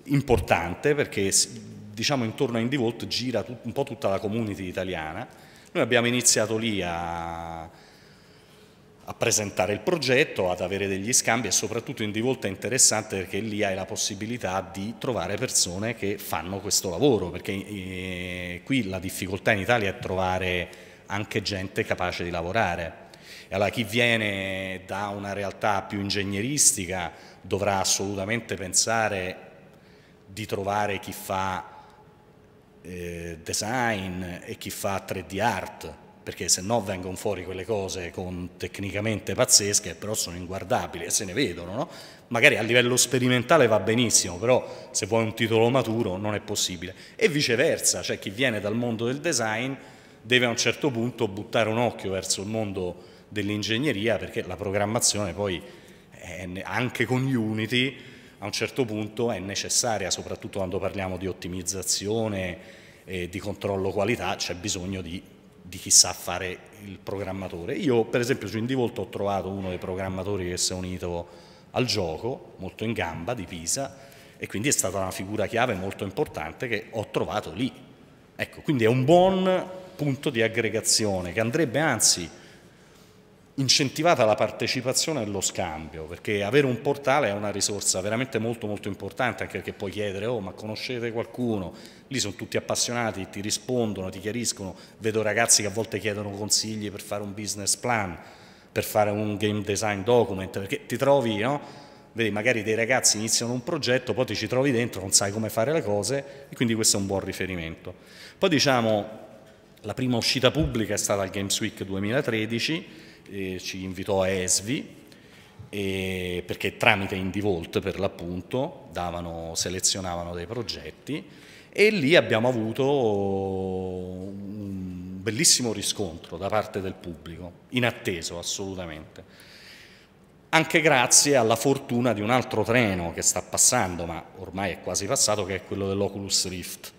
importante perché diciamo intorno a Indivolt gira un po' tutta la community italiana noi abbiamo iniziato lì a, a presentare il progetto, ad avere degli scambi e soprattutto in di volta interessante perché lì hai la possibilità di trovare persone che fanno questo lavoro, perché eh, qui la difficoltà in Italia è trovare anche gente capace di lavorare. allora chi viene da una realtà più ingegneristica dovrà assolutamente pensare di trovare chi fa eh, design e chi fa 3D art, perché se no vengono fuori quelle cose con, tecnicamente pazzesche, però sono inguardabili e se ne vedono, no? Magari a livello sperimentale va benissimo, però se vuoi un titolo maturo non è possibile. E viceversa, cioè chi viene dal mondo del design deve a un certo punto buttare un occhio verso il mondo dell'ingegneria, perché la programmazione poi, è, anche con Unity, a un certo punto è necessaria, soprattutto quando parliamo di ottimizzazione e di controllo qualità, c'è bisogno di, di chi sa fare il programmatore. Io per esempio su Indivolto ho trovato uno dei programmatori che si è unito al gioco, molto in gamba, di Pisa, e quindi è stata una figura chiave molto importante che ho trovato lì. Ecco, quindi è un buon punto di aggregazione che andrebbe anzi incentivata la partecipazione e lo scambio, perché avere un portale è una risorsa veramente molto molto importante, anche perché puoi chiedere, oh ma conoscete qualcuno? Lì sono tutti appassionati, ti rispondono, ti chiariscono, vedo ragazzi che a volte chiedono consigli per fare un business plan, per fare un game design document, perché ti trovi, no? Vedi, magari dei ragazzi iniziano un progetto, poi ti ci trovi dentro, non sai come fare le cose, e quindi questo è un buon riferimento. Poi diciamo, la prima uscita pubblica è stata al Games Week 2013, eh, ci invitò a Esvi, eh, perché tramite Indivolt per l'appunto davano, selezionavano dei progetti e lì abbiamo avuto un bellissimo riscontro da parte del pubblico, inatteso assolutamente. Anche grazie alla fortuna di un altro treno che sta passando, ma ormai è quasi passato, che è quello dell'Oculus Rift.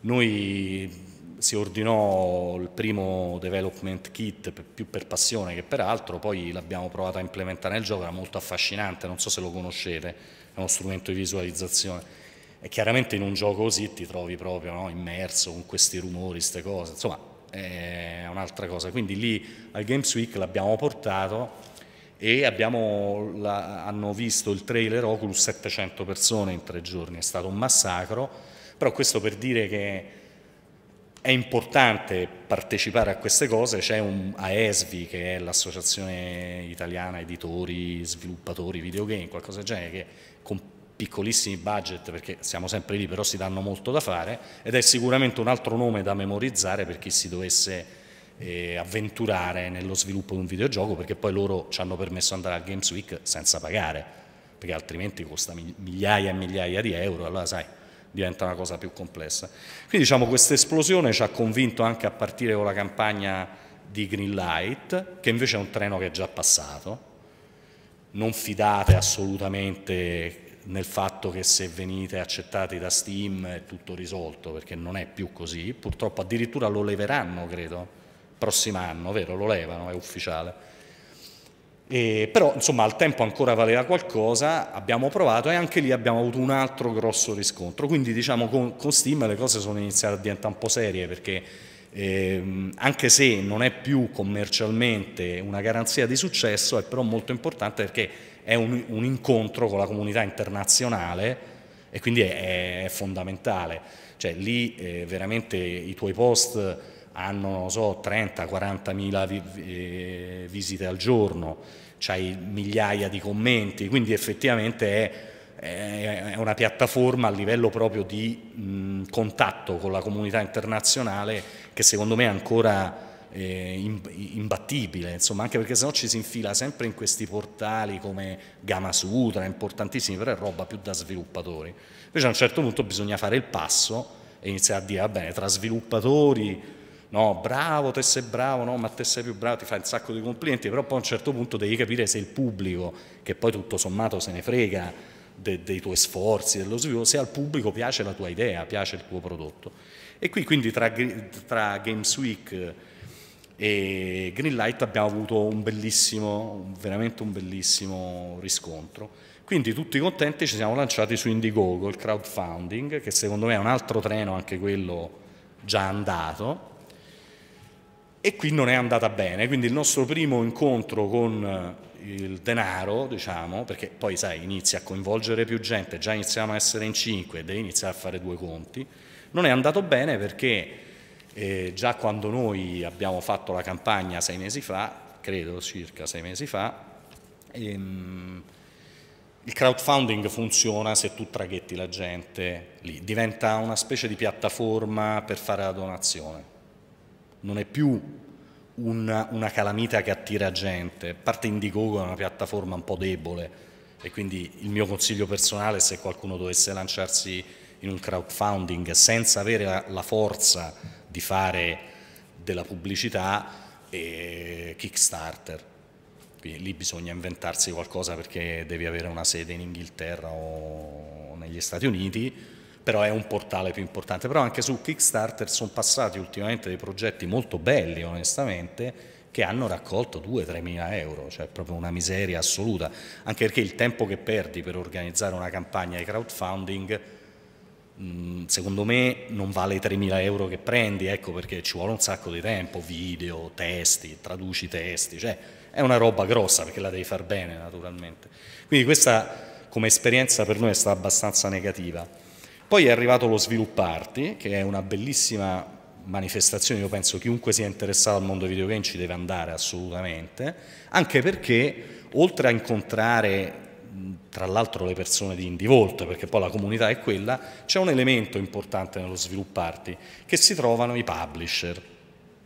Noi si ordinò il primo development kit più per passione che per altro, poi l'abbiamo provato a implementare nel gioco, era molto affascinante, non so se lo conoscete, è uno strumento di visualizzazione. E chiaramente in un gioco così ti trovi proprio no, immerso con questi rumori, queste cose, insomma è un'altra cosa. Quindi lì al Games Week l'abbiamo portato e abbiamo, la, hanno visto il trailer Oculus 700 persone in tre giorni, è stato un massacro, però questo per dire che è importante partecipare a queste cose, c'è un AESVI che è l'associazione italiana editori, sviluppatori, videogame, qualcosa del genere, che con piccolissimi budget, perché siamo sempre lì, però si danno molto da fare, ed è sicuramente un altro nome da memorizzare per chi si dovesse eh, avventurare nello sviluppo di un videogioco, perché poi loro ci hanno permesso di andare al Games Week senza pagare, perché altrimenti costa migliaia e migliaia di euro, allora sai diventa una cosa più complessa. Quindi diciamo questa esplosione ci ha convinto anche a partire con la campagna di Greenlight, che invece è un treno che è già passato. Non fidate assolutamente nel fatto che se venite accettati da Steam è tutto risolto, perché non è più così. Purtroppo addirittura lo leveranno, credo, prossimo anno, vero? Lo levano, è ufficiale. E, però insomma al tempo ancora valeva qualcosa, abbiamo provato e anche lì abbiamo avuto un altro grosso riscontro, quindi diciamo con, con Steam le cose sono iniziate a diventare un po' serie perché ehm, anche se non è più commercialmente una garanzia di successo è però molto importante perché è un, un incontro con la comunità internazionale e quindi è, è fondamentale, cioè lì eh, veramente i tuoi post hanno non so, 30-40 mila vi, eh, visite al giorno, c'hai migliaia di commenti, quindi effettivamente è è una piattaforma a livello proprio di mh, contatto con la comunità internazionale che secondo me è ancora eh, imbattibile, insomma, anche perché sennò ci si infila sempre in questi portali come Gama Sutra, importantissimi, però è roba più da sviluppatori. Invece a un certo punto bisogna fare il passo e iniziare a dire, va bene, tra sviluppatori no, bravo, te sei bravo, no, ma te sei più bravo, ti fai un sacco di complimenti, però poi a un certo punto devi capire se il pubblico, che poi tutto sommato se ne frega de, dei tuoi sforzi, dello sviluppo, se al pubblico piace la tua idea, piace il tuo prodotto. E qui quindi tra, tra Games Week e Greenlight abbiamo avuto un bellissimo, veramente un bellissimo riscontro. Quindi tutti contenti ci siamo lanciati su Indiegogo, il crowdfunding, che secondo me è un altro treno, anche quello già andato, e qui non è andata bene, quindi il nostro primo incontro con eh, il denaro, diciamo, perché poi sai, inizia a coinvolgere più gente, già iniziamo a essere in cinque e devi iniziare a fare due conti, non è andato bene perché eh, già quando noi abbiamo fatto la campagna sei mesi fa, credo circa sei mesi fa, ehm, il crowdfunding funziona se tu traghetti la gente lì, diventa una specie di piattaforma per fare la donazione non è più una, una calamita che attira gente, a parte Indiegogo è una piattaforma un po' debole e quindi il mio consiglio personale se qualcuno dovesse lanciarsi in un crowdfunding senza avere la, la forza di fare della pubblicità è Kickstarter. Quindi lì bisogna inventarsi qualcosa perché devi avere una sede in Inghilterra o negli Stati Uniti però è un portale più importante. Però anche su Kickstarter sono passati ultimamente dei progetti molto belli, onestamente, che hanno raccolto 2-3 mila euro, cioè proprio una miseria assoluta, anche perché il tempo che perdi per organizzare una campagna di crowdfunding mm, secondo me non vale i 3.000 euro che prendi, ecco perché ci vuole un sacco di tempo, video, testi, traduci testi, cioè è una roba grossa perché la devi far bene naturalmente. Quindi questa come esperienza per noi è stata abbastanza negativa. Poi è arrivato lo Svilupparti, che è una bellissima manifestazione, io penso chiunque sia interessato al mondo videogame ci deve andare assolutamente, anche perché oltre a incontrare tra l'altro le persone di Indivolt, perché poi la comunità è quella, c'è un elemento importante nello svilupparti, che si trovano i publisher.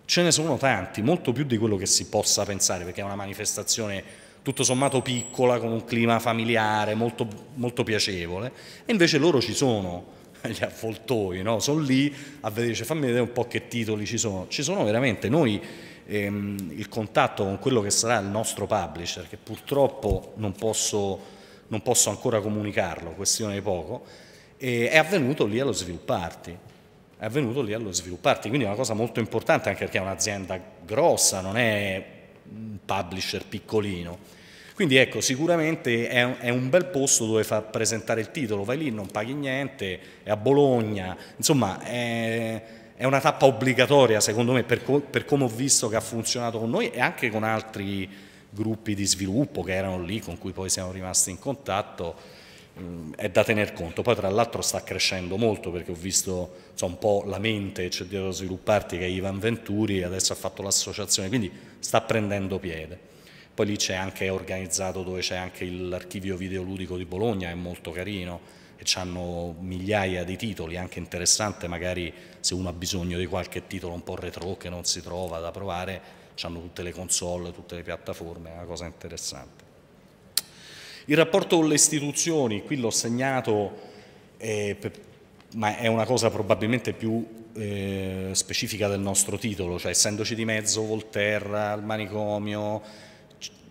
Ce ne sono tanti, molto più di quello che si possa pensare, perché è una manifestazione tutto sommato piccola, con un clima familiare molto, molto piacevole, e invece loro ci sono, gli avvoltoi, no? sono lì a vedere, cioè, fammi vedere un po' che titoli ci sono, ci sono veramente noi ehm, il contatto con quello che sarà il nostro publisher, che purtroppo non posso, non posso ancora comunicarlo, questione di poco, eh, è avvenuto lì allo svilupparti è avvenuto lì allo svilupparti, quindi è una cosa molto importante anche perché è un'azienda grossa, non è publisher piccolino. Quindi ecco, sicuramente è un, è un bel posto dove far presentare il titolo, vai lì, non paghi niente, è a Bologna, insomma è, è una tappa obbligatoria secondo me per, co per come ho visto che ha funzionato con noi e anche con altri gruppi di sviluppo che erano lì, con cui poi siamo rimasti in contatto Mm, è da tener conto. Poi tra l'altro sta crescendo molto perché ho visto insomma, un po' la mente c'è dietro svilupparti che è Ivan Venturi, adesso ha fatto l'associazione, quindi sta prendendo piede. Poi lì c'è anche organizzato dove c'è anche l'archivio videoludico di Bologna, è molto carino e hanno migliaia di titoli, anche interessante magari se uno ha bisogno di qualche titolo un po' retro che non si trova da provare, hanno tutte le console, tutte le piattaforme, è una cosa interessante. Il rapporto con le istituzioni, qui l'ho segnato, eh, per, ma è una cosa probabilmente più eh, specifica del nostro titolo, cioè essendoci di mezzo Volterra, il manicomio,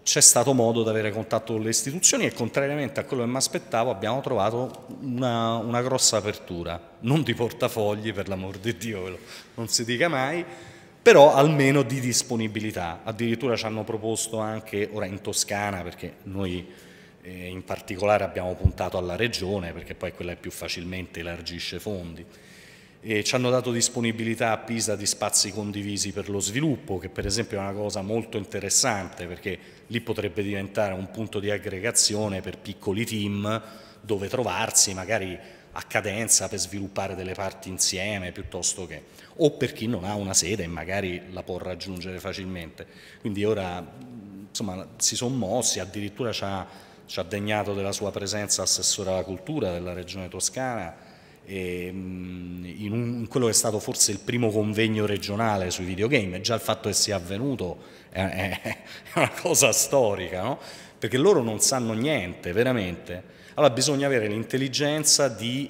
c'è stato modo di avere contatto con le istituzioni e contrariamente a quello che mi aspettavo abbiamo trovato una, una, grossa apertura, non di portafogli per l'amor di Dio, non si dica mai, però almeno di disponibilità, addirittura ci hanno proposto anche, ora in Toscana perché noi eh, in particolare abbiamo puntato alla regione perché poi è quella che più facilmente elargisce fondi. E ci hanno dato disponibilità a Pisa di spazi condivisi per lo sviluppo, che per esempio è una cosa molto interessante perché lì potrebbe diventare un punto di aggregazione per piccoli team dove trovarsi magari a cadenza per sviluppare delle parti insieme piuttosto che o per chi non ha una sede e magari la può raggiungere facilmente. Quindi ora insomma, si sono mossi, addirittura ci ha ci ha degnato della sua presenza assessore alla cultura della regione toscana e, in, un, in, quello che è stato forse il primo convegno regionale sui videogame, già il fatto che sia avvenuto è, è, una cosa storica, no? perché loro non sanno niente veramente. Allora bisogna avere l'intelligenza di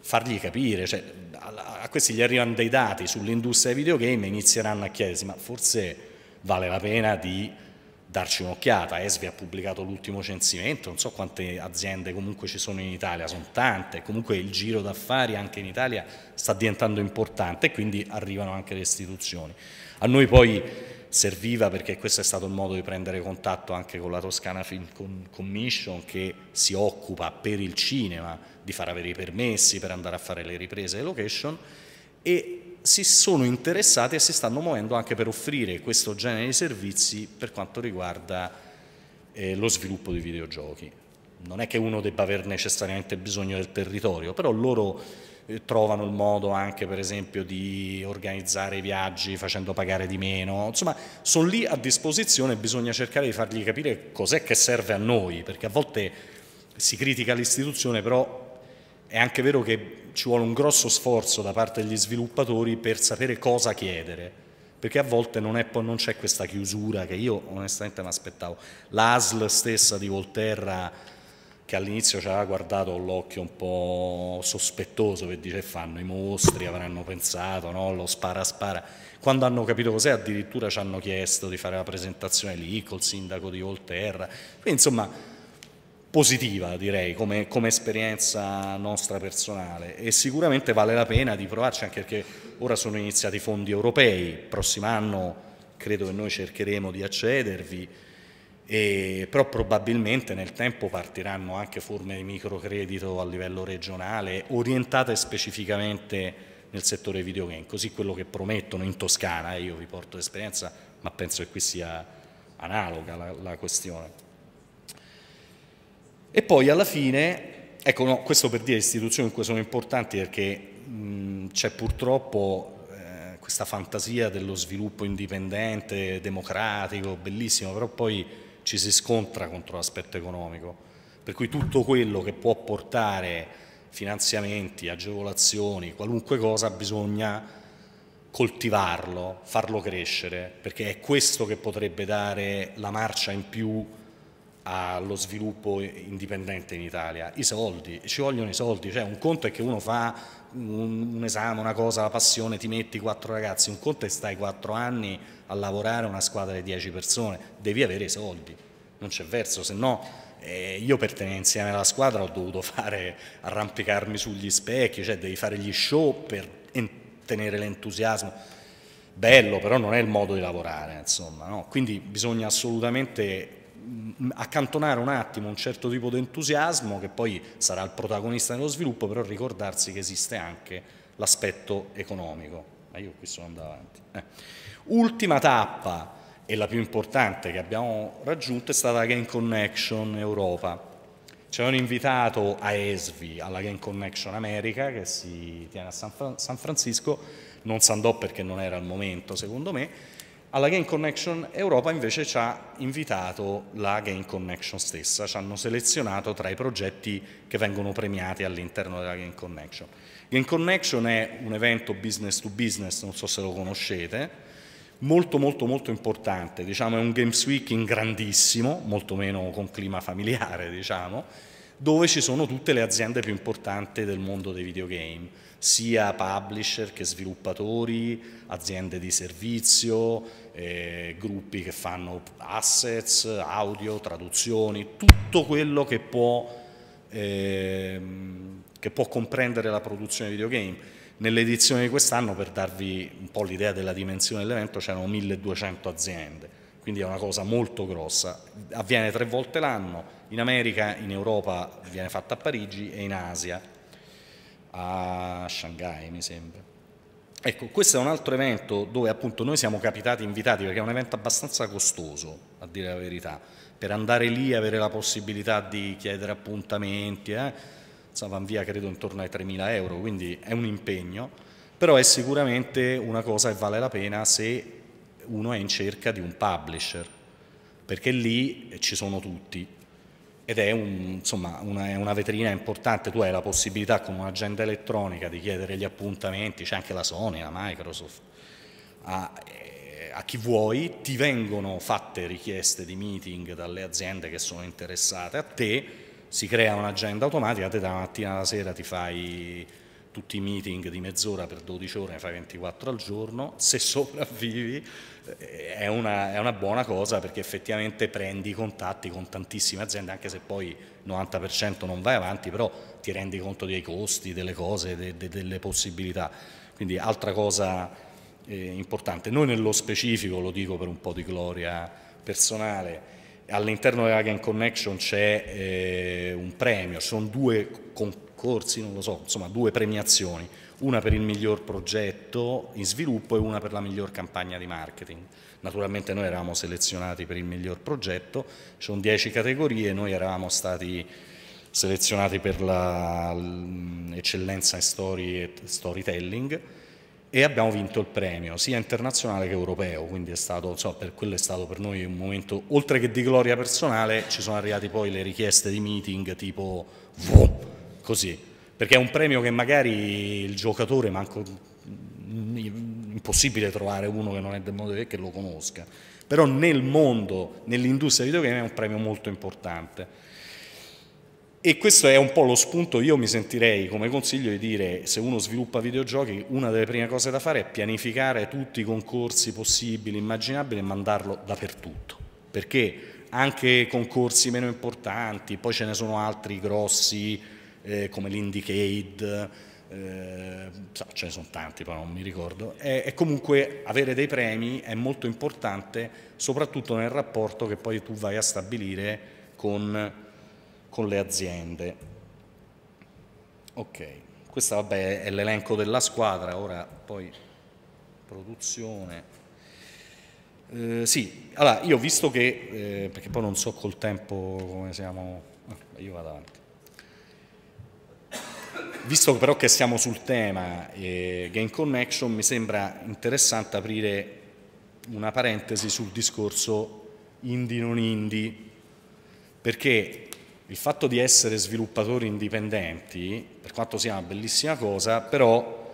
fargli capire, cioè, a, questi gli arrivano dei dati sull'industria dei videogame e inizieranno a chiedersi ma forse vale la pena di darci un'occhiata. Esvi ha pubblicato l'ultimo censimento, non so quante aziende comunque ci sono in Italia, sono tante, comunque il giro d'affari anche in Italia sta diventando importante e quindi arrivano anche le istituzioni. A noi poi serviva perché questo è stato il modo di prendere contatto anche con la Toscana Film Commission che si occupa per il cinema di far avere i permessi per andare a fare le riprese e location e si sono interessati e si stanno muovendo anche per offrire questo genere di servizi per quanto riguarda eh, lo sviluppo di videogiochi. Non è che uno debba avere necessariamente bisogno del territorio, però loro eh, trovano il modo anche per esempio di organizzare i viaggi facendo pagare di meno, insomma sono lì a disposizione e bisogna cercare di fargli capire cos'è che serve a noi, perché a volte si critica l'istituzione, però è anche vero che ci vuole un grosso sforzo da parte degli sviluppatori per sapere cosa chiedere, perché a volte non, c'è questa chiusura che io onestamente mi aspettavo. L'ASL stessa di Volterra, che all'inizio ci aveva guardato con l'occhio un po' sospettoso, che dice eh, fanno i mostri, avranno pensato, no? lo spara spara. Quando hanno capito cos'è addirittura ci hanno chiesto di fare la presentazione lì col sindaco di Volterra. Quindi insomma positiva direi come, come, esperienza nostra personale e sicuramente vale la pena di provarci anche perché ora sono iniziati i fondi europei, prossimo anno credo che noi cercheremo di accedervi, e, però probabilmente nel tempo partiranno anche forme di microcredito a livello regionale orientate specificamente nel settore videogame, così quello che promettono in Toscana, eh, io vi porto l'esperienza ma penso che qui sia analoga la, la questione. E poi alla fine, ecco no, questo per dire istituzioni in cui sono importanti perché c'è purtroppo eh, questa fantasia dello sviluppo indipendente, democratico, bellissimo, però poi ci si scontra contro l'aspetto economico, per cui tutto quello che può portare finanziamenti, agevolazioni, qualunque cosa bisogna coltivarlo, farlo crescere, perché è questo che potrebbe dare la marcia in più allo sviluppo indipendente in Italia, i soldi, ci vogliono i soldi, cioè un conto è che uno fa un, esame, una cosa, la passione, ti metti quattro ragazzi, un conto è che stai quattro anni a lavorare una squadra di dieci persone, devi avere i soldi, non c'è verso, se no eh, io per tenere insieme la squadra ho dovuto fare arrampicarmi sugli specchi, cioè devi fare gli show per tenere l'entusiasmo. Bello, però non è il modo di lavorare, insomma, no? quindi bisogna assolutamente Mm, accantonare un attimo un certo tipo di entusiasmo che poi sarà il protagonista nello sviluppo, però ricordarsi che esiste anche l'aspetto economico. Ma io qui sono andato avanti. Eh. Ultima tappa e la più importante che abbiamo raggiunto è stata la Game Connection Europa. Ci hanno invitato a ESVI, alla Game Connection America, che si tiene a San, Fran San Francisco, non si andò perché non era il momento secondo me, alla Game Connection Europa invece ci ha invitato la Game Connection stessa, ci hanno selezionato tra i progetti che vengono premiati all'interno della Game Connection. Game Connection è un evento business to business, non so se lo conoscete, molto molto molto importante, diciamo è un Games Week in grandissimo, molto meno con clima familiare diciamo, dove ci sono tutte le aziende più importanti del mondo dei videogame sia publisher che sviluppatori, aziende di servizio, eh, gruppi che fanno assets, audio, traduzioni, tutto quello che può, eh, che può comprendere la produzione di videogame. Nell'edizione di quest'anno, per darvi un po' l'idea della dimensione dell'evento, c'erano 1200 aziende, quindi è una cosa molto grossa. Avviene tre volte l'anno, in America, in Europa viene fatta a Parigi e in Asia a Shanghai, mi sembra. Ecco, questo è un altro evento dove appunto noi siamo capitati invitati perché è un evento abbastanza costoso, a dire la verità, per andare lì e avere la possibilità di chiedere appuntamenti, eh? van via credo intorno ai 3.000 euro, quindi è un impegno, però è sicuramente una cosa che vale la pena se uno è in cerca di un publisher, perché lì ci sono tutti, ed è, un, insomma, una, una, vetrina importante, tu hai la possibilità con un'agenda elettronica di chiedere gli appuntamenti, c'è anche la Sony, la Microsoft, a, eh, a, chi vuoi, ti vengono fatte richieste di meeting dalle aziende che sono interessate a te, si crea un'agenda automatica, te dalla mattina alla sera ti fai tutti i meeting di mezz'ora per 12 ore, ne fai 24 al giorno, se sopravvivi eh, è una, è una, buona cosa perché effettivamente prendi contatti con tantissime aziende, anche se poi il 90% non vai avanti, però ti rendi conto dei costi, delle cose, de, de, delle possibilità. Quindi altra cosa eh, importante. Noi nello specifico, lo dico per un po' di gloria personale, all'interno della Hagen Connection c'è eh, un premio, ci sono due concorsi concorsi, non lo so, insomma due premiazioni, una per il miglior progetto in sviluppo e una per la miglior campagna di marketing. Naturalmente noi eravamo selezionati per il miglior progetto, ci sono dieci categorie, noi eravamo stati selezionati per l'eccellenza in story e storytelling e abbiamo vinto il premio sia internazionale che europeo, quindi è stato, insomma, per quello è stato per noi un momento, oltre che di gloria personale, ci sono arrivate poi le richieste di meeting tipo... Vroom, così, perché è un premio che magari il giocatore manco impossibile trovare uno che non è del mondo di che lo conosca, però nel mondo, nell'industria videogame è un premio molto importante. E questo è un po' lo spunto, io mi sentirei come consiglio di dire, se uno sviluppa videogiochi, una delle prime cose da fare è pianificare tutti i concorsi possibili, immaginabili e mandarlo dappertutto, perché anche concorsi meno importanti, poi ce ne sono altri grossi, eh, come l'Indicade, eh, ce ne sono tanti, però non mi ricordo, e, e, comunque avere dei premi è molto importante, soprattutto nel rapporto che poi tu vai a stabilire con, con le aziende. Ok, questo vabbè è l'elenco della squadra, ora poi produzione. Eh, sì, allora io visto che, eh, perché poi non so col tempo come siamo, eh, io vado avanti. Visto però che siamo sul tema eh, Game Connection, mi sembra interessante aprire una parentesi sul discorso indie non indie, perché il fatto di essere sviluppatori indipendenti, per quanto sia una bellissima cosa, però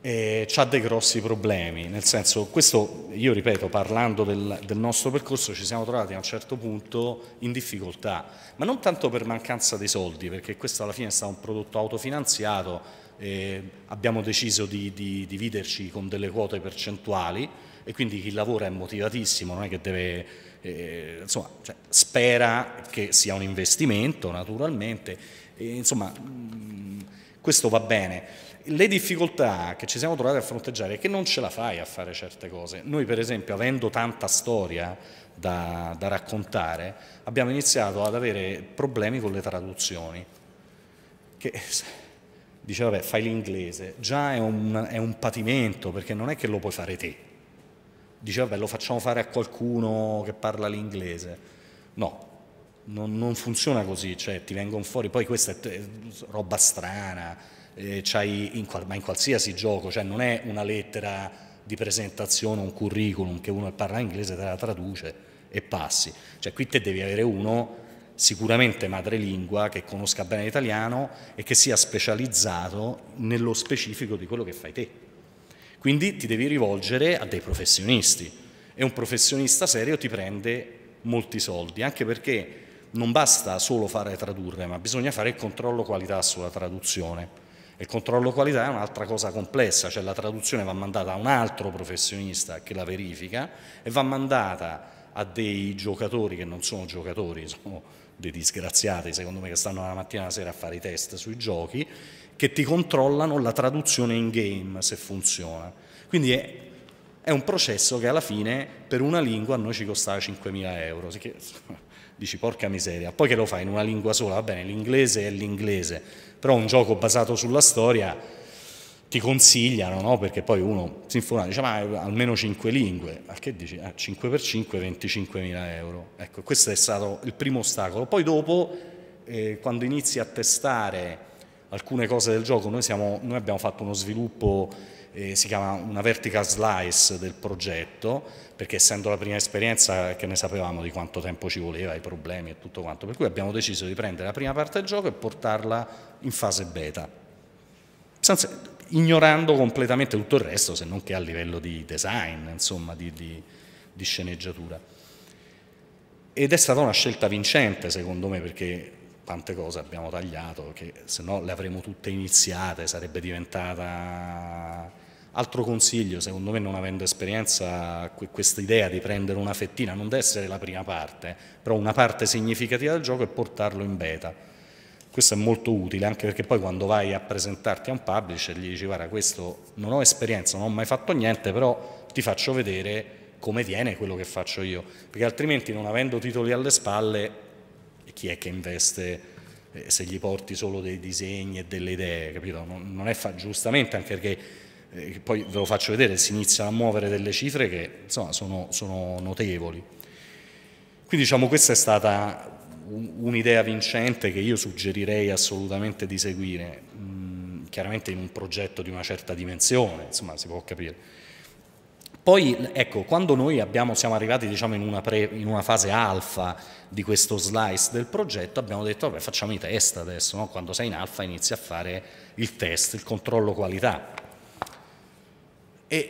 eh, ha dei grossi problemi, nel senso questo io ripeto parlando del, del, nostro percorso ci siamo trovati a un certo punto in difficoltà, ma non tanto per mancanza di soldi perché questo alla fine è stato un prodotto autofinanziato, eh, abbiamo deciso di, di, dividerci con delle quote percentuali e quindi chi lavora è motivatissimo, non è che deve, eh, insomma, cioè, spera che sia un investimento naturalmente, e, insomma mh, mm, questo va bene le difficoltà che ci siamo trovati a fronteggiare è che non ce la fai a fare certe cose. Noi per esempio, avendo tanta storia da, da raccontare, abbiamo iniziato ad avere problemi con le traduzioni. Che dice, vabbè, fai l'inglese, già è un, è un patimento perché non è che lo puoi fare te. Dice, vabbè, lo facciamo fare a qualcuno che parla l'inglese. No, non, funziona così, cioè ti vengono fuori, poi questa è roba strana eh, in, ma in qualsiasi gioco, cioè non è una lettera di presentazione, un curriculum che uno parla inglese, te la traduce e passi. Cioè qui te devi avere uno sicuramente madrelingua, che conosca bene l'italiano e che sia specializzato nello specifico di quello che fai te. Quindi ti devi rivolgere a dei professionisti e un professionista serio ti prende molti soldi, anche perché non basta solo fare tradurre, ma bisogna fare il controllo qualità sulla traduzione il controllo qualità è un'altra cosa complessa, cioè la traduzione va mandata a un altro professionista che la verifica e va mandata a dei giocatori che non sono giocatori, sono dei disgraziati secondo me che stanno la mattina e la sera a fare i test sui giochi, che ti controllano la traduzione in game se funziona. Quindi è, è un processo che alla fine per una lingua a noi ci costava 5.000 euro. dici porca miseria, poi che lo fai in una lingua sola, va bene, l'inglese è l'inglese però un gioco basato sulla storia ti consigliano, no? perché poi uno si informa, dice ma eh, almeno 5 lingue, ma che dici? Ah, 5 per 5 25.000 euro, ecco questo è stato il primo ostacolo, poi dopo eh, quando inizi a testare alcune cose del gioco, noi, siamo, noi abbiamo fatto uno sviluppo, eh, si chiama una vertical slice del progetto, perché essendo la prima esperienza che ne sapevamo di quanto tempo ci voleva, i problemi e tutto quanto, per cui abbiamo deciso di prendere la prima parte del gioco e portarla in fase beta, senza, ignorando completamente tutto il resto, se non che a livello di design, insomma, di, di, di sceneggiatura. Ed è stata una scelta vincente, secondo me, perché tante cose abbiamo tagliato, che se no le avremmo tutte iniziate, sarebbe diventata Altro consiglio, secondo me non avendo esperienza, questa idea di prendere una fettina, non deve essere la prima parte, però una parte significativa del gioco e portarlo in beta. Questo è molto utile, anche perché poi quando vai a presentarti a un publisher gli dici guarda questo non ho esperienza, non ho mai fatto niente, però ti faccio vedere come viene quello che faccio io, perché altrimenti non avendo titoli alle spalle chi è che investe eh, se gli porti solo dei disegni e delle idee, capito? Non, è fa- giustamente anche perché eh, poi ve lo faccio vedere, si iniziano a muovere delle cifre che insomma, sono, sono notevoli. Quindi diciamo questa è stata un'idea vincente che io suggerirei assolutamente di seguire, mm, chiaramente in un progetto di una certa dimensione, insomma si può capire. Poi ecco, quando noi abbiamo, siamo arrivati diciamo, in, una pre, in, una fase alfa di questo slice del progetto, abbiamo detto vabbè facciamo i test adesso, no? quando sei in alfa inizi a fare il test, il controllo qualità. E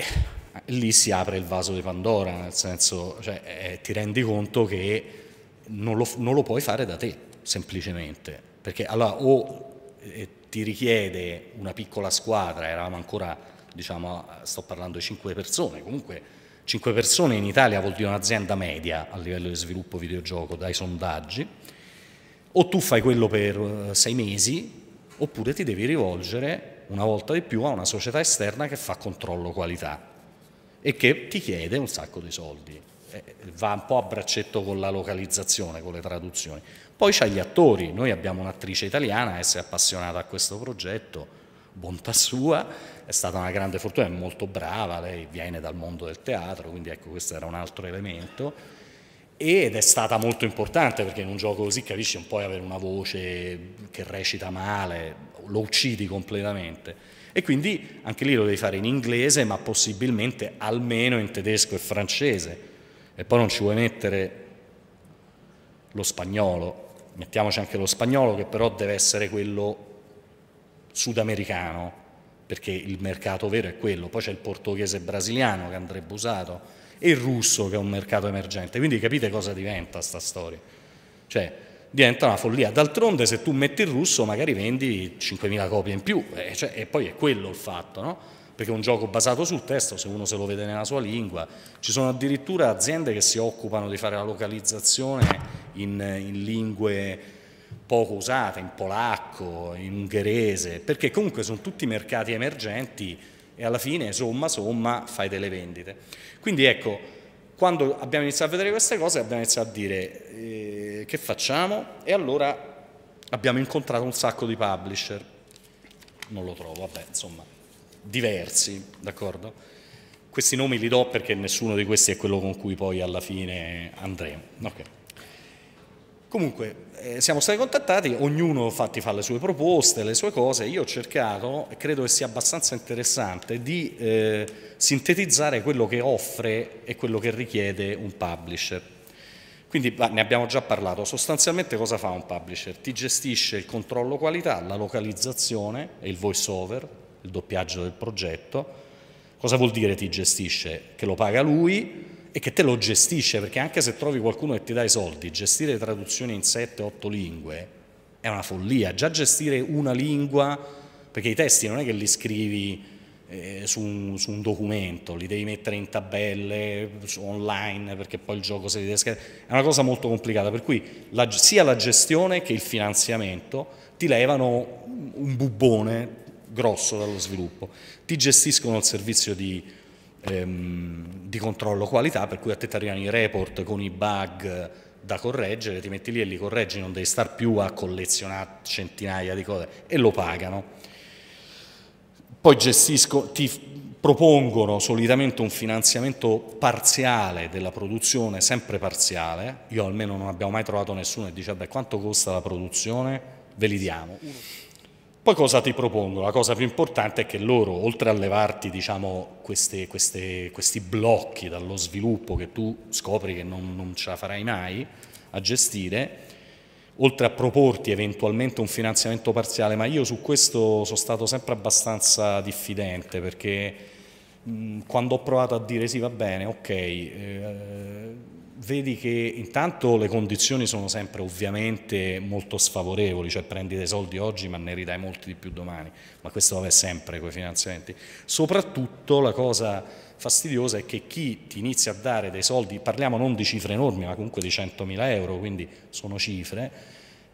eh, lì si apre il vaso di Pandora, nel senso, cioè, eh, ti rendi conto che non lo, non lo, puoi fare da te, semplicemente, perché allora o eh, ti richiede una piccola squadra, eravamo ancora, diciamo, sto parlando di cinque persone, comunque cinque persone in Italia vuol dire un'azienda media a livello di sviluppo videogioco, dai sondaggi, o tu fai quello per eh, sei mesi, oppure ti devi rivolgere una volta di più a una società esterna che fa controllo qualità e che ti chiede un sacco di soldi. Eh, va un po' a braccetto con la localizzazione, con le traduzioni. Poi c'ha gli attori, noi abbiamo un'attrice italiana che si è appassionata a questo progetto, bontà sua, è stata una grande fortuna, è molto brava, lei viene dal mondo del teatro, quindi ecco questo era un altro elemento ed è stata molto importante perché in un gioco così capisci un po' di avere una voce che recita male, lo uccidi completamente. E quindi anche lì lo devi fare in inglese, ma possibilmente almeno in tedesco e francese. E poi non ci vuoi mettere lo spagnolo, mettiamoci anche lo spagnolo che però deve essere quello sudamericano, perché il mercato vero è quello. Poi c'è il portoghese brasiliano che andrebbe usato e il russo che è un mercato emergente. Quindi capite cosa diventa sta storia. Cioè, diventa una follia. D'altronde se tu metti il russo magari vendi 5.000 copie in più eh, cioè, e poi è quello il fatto, no? perché è un gioco basato sul testo, se uno se lo vede nella sua lingua, ci sono addirittura aziende che si occupano di fare la localizzazione in, in lingue poco usate, in polacco, in ungherese, perché comunque sono tutti mercati emergenti e alla fine somma somma fai delle vendite. Quindi ecco, quando abbiamo iniziato a vedere queste cose abbiamo iniziato a dire... Eh, che facciamo? E allora abbiamo incontrato un sacco di publisher, non lo trovo, vabbè, insomma, diversi, d'accordo? Questi nomi li do perché nessuno di questi è quello con cui poi alla fine andremo. Okay. Comunque, eh, siamo stati contattati, ognuno fatti fa le sue proposte, le sue cose, io ho cercato, e credo che sia abbastanza interessante, di eh, sintetizzare quello che offre e quello che richiede un publisher. Quindi ne abbiamo già parlato, sostanzialmente cosa fa un publisher? Ti gestisce il controllo qualità, la localizzazione e il voice over, il doppiaggio del progetto. Cosa vuol dire ti gestisce? Che lo paga lui e che te lo gestisce, perché anche se trovi qualcuno che ti dà i soldi, gestire traduzioni in 7-8 lingue è una follia, già gestire una lingua, perché i testi non è che li scrivi eh, su, un, su, un, documento, li devi mettere in tabelle online perché poi il gioco si deve scaricare, è una cosa molto complicata, per cui la, sia la gestione che il finanziamento ti levano un bubbone grosso dallo sviluppo, ti gestiscono il servizio di, ehm, di controllo qualità, per cui a te ti arrivano i report con i bug da correggere, ti metti lì e li correggi, non devi star più a collezionare centinaia di cose e lo pagano. Poi gestisco, ti propongono solitamente un finanziamento parziale della produzione, sempre parziale, io almeno non abbiamo mai trovato nessuno che dice beh quanto costa la produzione, ve li diamo. Poi cosa ti propongo? La cosa più importante è che loro, oltre a levarti diciamo, queste, queste, questi blocchi dallo sviluppo che tu scopri che non, non ce la farai mai a gestire, oltre a proporti eventualmente un finanziamento parziale, ma io su questo sono stato sempre abbastanza diffidente perché mh, quando ho provato a dire sì va bene, ok, eh, vedi che intanto le condizioni sono sempre ovviamente molto sfavorevoli, cioè prendi dei soldi oggi ma ne ridai molti di più domani, ma questo vabbè sempre con i finanziamenti. Soprattutto la cosa fastidiosa è che chi ti inizia a dare dei soldi, parliamo non di cifre enormi, ma comunque di 100.000 euro, quindi sono cifre,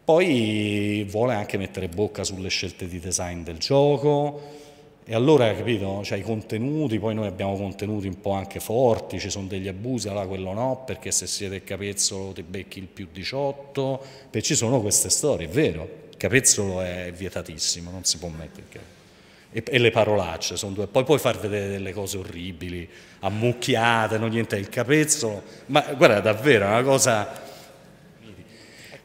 poi vuole anche mettere bocca sulle scelte di design del gioco. E allora, capito, cioè, i contenuti, poi noi abbiamo contenuti un po' anche forti, ci sono degli abusi, allora quello no, perché se siete capezzolo ti becchi il più 18, perché ci sono queste storie, è vero, capezzolo è vietatissimo, non si può mettere il capezzolo e, e le parolacce, sono due, poi puoi far vedere delle cose orribili, ammucchiate, non niente, il capezzolo, ma guarda davvero è una cosa...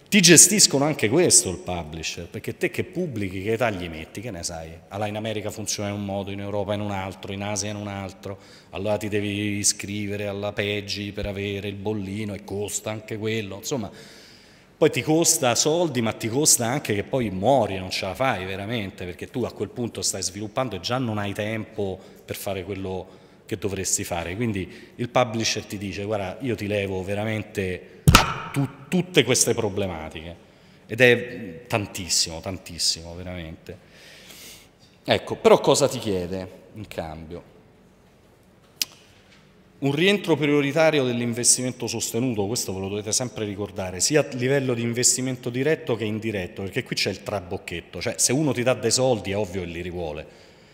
Ti gestiscono anche questo il publisher, perché te che pubblichi, che tagli metti, che ne sai? Allora in America funziona in un modo, in Europa in un altro, in Asia in un altro, allora ti devi iscrivere alla Peggi per avere il bollino e costa anche quello, insomma poi ti costa soldi, ma ti costa anche che poi muori, non ce la fai veramente, perché tu a quel punto stai sviluppando e già non hai tempo per fare quello che dovresti fare. Quindi il publisher ti dice, guarda, io ti levo veramente tu, tutte queste problematiche. Ed è tantissimo, tantissimo, veramente. Ecco, però cosa ti chiede in cambio? Un rientro prioritario dell'investimento sostenuto, questo ve lo dovete sempre ricordare, sia a livello di investimento diretto che indiretto, perché qui c'è il trabocchetto, cioè se uno ti dà dei soldi è ovvio che li rivuole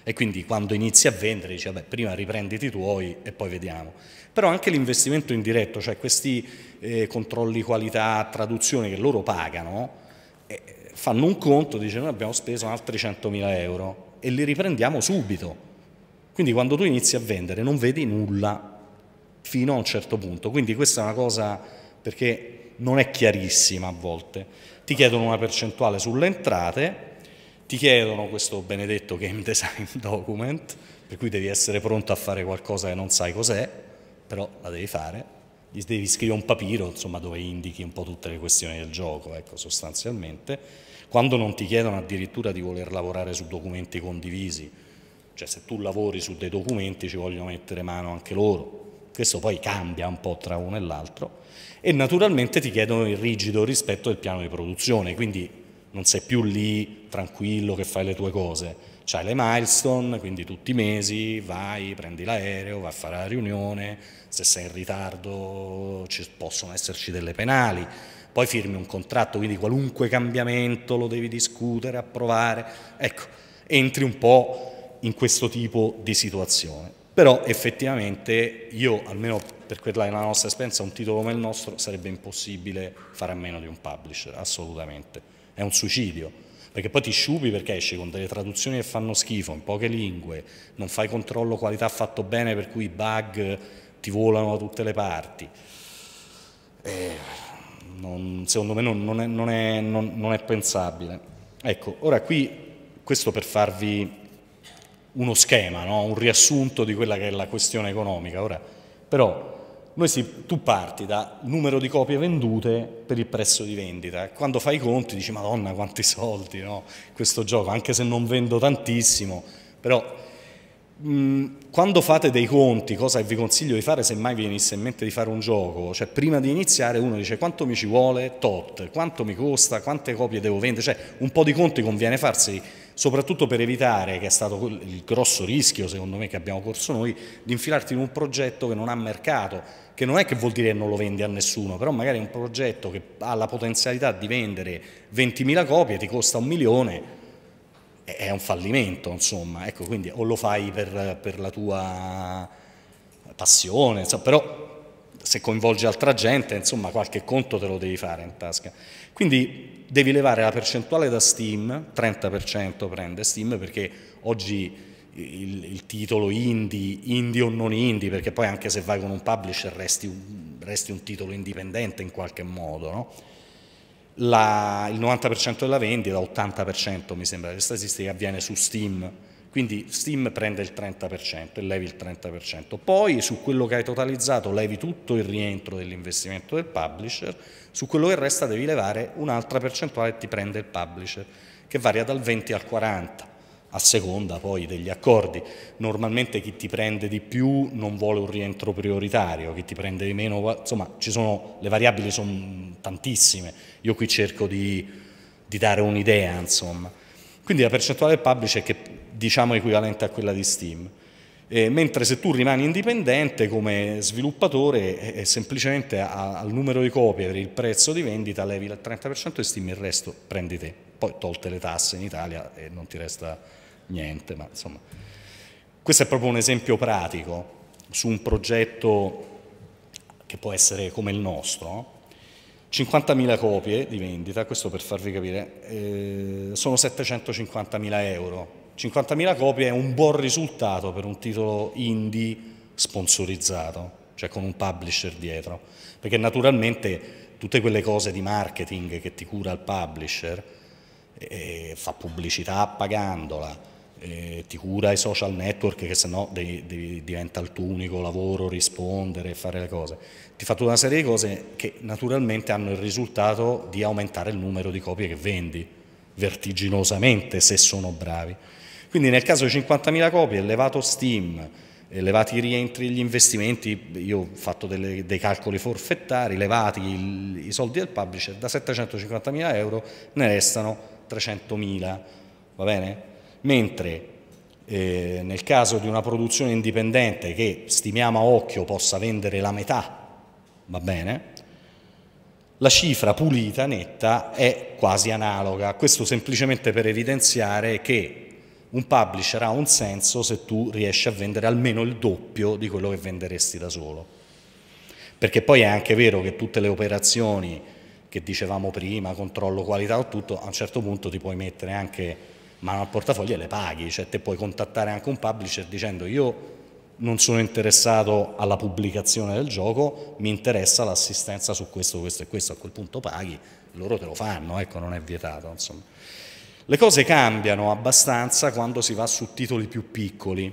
e quindi quando inizi a vendere dici vabbè prima riprenditi i tuoi e poi vediamo. Però anche l'investimento indiretto, cioè questi eh, controlli qualità, traduzione che loro pagano, eh, fanno un conto, dice noi abbiamo speso altri 100.000 euro e li riprendiamo subito. Quindi quando tu inizi a vendere non vedi nulla fino a un certo punto. Quindi questa è una cosa perché non è chiarissima a volte. Ti chiedono una percentuale sulle entrate, ti chiedono questo benedetto game design document, per cui devi essere pronto a fare qualcosa che non sai cos'è, però la devi fare. Gli devi scrivere un papiro, insomma, dove indichi un po' tutte le questioni del gioco, ecco, sostanzialmente. Quando non ti chiedono addirittura di voler lavorare su documenti condivisi, cioè se tu lavori su dei documenti ci vogliono mettere mano anche loro, questo poi cambia un po' tra uno e l'altro e naturalmente ti chiedono il rigido rispetto del piano di produzione, quindi non sei più lì tranquillo che fai le tue cose. C'hai le milestone, quindi tutti i mesi vai, prendi l'aereo, vai a fare la riunione, se sei in ritardo ci possono esserci delle penali, poi firmi un contratto, quindi qualunque cambiamento lo devi discutere, approvare, ecco, entri un po' in questo tipo di situazione però effettivamente io, almeno per quella che è la nostra esperienza, un titolo come il nostro sarebbe impossibile fare a meno di un publisher, assolutamente, è un suicidio, perché poi ti sciupi perché esci con delle traduzioni che fanno schifo, in poche lingue, non fai controllo qualità fatto bene per cui i bug ti volano da tutte le parti. Eh, non, secondo me non, non, è, è, non, è, pensabile. Ecco, ora qui, questo per farvi uno schema, no? un riassunto di quella che è la questione economica. Ora, però si, tu parti da numero di copie vendute per il prezzo di vendita. Quando fai i conti dici madonna quanti soldi no? questo gioco, anche se non vendo tantissimo, però mh, quando fate dei conti, cosa vi consiglio di fare se mai vi venisse in mente di fare un gioco, cioè prima di iniziare uno dice quanto mi ci vuole tot, quanto mi costa, quante copie devo vendere, cioè un po' di conti conviene farsi soprattutto per evitare, che è stato il grosso rischio secondo me che abbiamo corso noi, di infilarti in un progetto che non ha mercato, che non è che vuol dire che non lo vendi a nessuno, però magari un progetto che ha la potenzialità di vendere 20.000 copie, ti costa un milione, è un fallimento insomma, ecco quindi o lo fai per, per la tua passione, però se coinvolge altra gente, insomma qualche conto te lo devi fare in tasca. Quindi devi levare la percentuale da Steam, 30% prende Steam perché oggi il, il, titolo indie, indie o non indie, perché poi anche se vai con un publisher resti un, resti un titolo indipendente in qualche modo, no? La, il 90% della vendita, 80% mi sembra, le statistiche avviene su Steam, quindi Steam prende il 30% e levi il 30%. Poi su quello che hai totalizzato levi tutto il rientro dell'investimento del publisher, su quello che resta devi levare un'altra percentuale che ti prende il publisher, che varia dal 20 al 40 a seconda poi degli accordi. Normalmente chi ti prende di più non vuole un rientro prioritario, chi ti prende di meno, insomma sono, le variabili sono tantissime, io qui cerco di, di dare un'idea insomma. Quindi la percentuale del publisher è che diciamo equivalente a quella di Steam. E, mentre se tu rimani indipendente come sviluppatore eh, semplicemente a, al numero di copie per il prezzo di vendita levi il 30% di Steam il resto prendi te, poi tolte le tasse in Italia e non ti resta niente, ma insomma questo è proprio un esempio pratico su un progetto che può essere come il nostro, 50.000 copie di vendita, questo per farvi capire, eh, sono 750.000 euro 50.000 copie è un buon risultato per un titolo indie sponsorizzato, cioè con un publisher dietro, perché naturalmente tutte quelle cose di marketing che ti cura il publisher, eh, fa pubblicità pagandola, eh, ti cura i social network che sennò devi, devi, diventa il tuo unico lavoro rispondere e fare le cose. Ti fa tutta una serie di cose che naturalmente hanno il risultato di aumentare il numero di copie che vendi vertiginosamente se sono bravi. Quindi nel caso di 50.000 copie, elevato Steam, elevati i rientri, gli investimenti, io ho fatto delle, dei calcoli forfettari, elevati il, i soldi del publisher, da 750.000 euro ne restano 300.000, va bene? Mentre eh, nel caso di una produzione indipendente che stimiamo a occhio possa vendere la metà, va bene? La cifra pulita, netta, è quasi analoga. Questo semplicemente per evidenziare che un publisher ha un senso se tu riesci a vendere almeno il doppio di quello che venderesti da solo. Perché poi è anche vero che tutte le operazioni che dicevamo prima, controllo qualità o tutto, a un certo punto ti puoi mettere anche mano al portafoglio e le paghi, cioè te puoi contattare anche un publisher dicendo io non sono interessato alla pubblicazione del gioco, mi interessa l'assistenza su questo, questo e questo, a quel punto paghi, loro te lo fanno, ecco, non è vietato. Insomma. Le cose cambiano abbastanza quando si va su titoli più piccoli.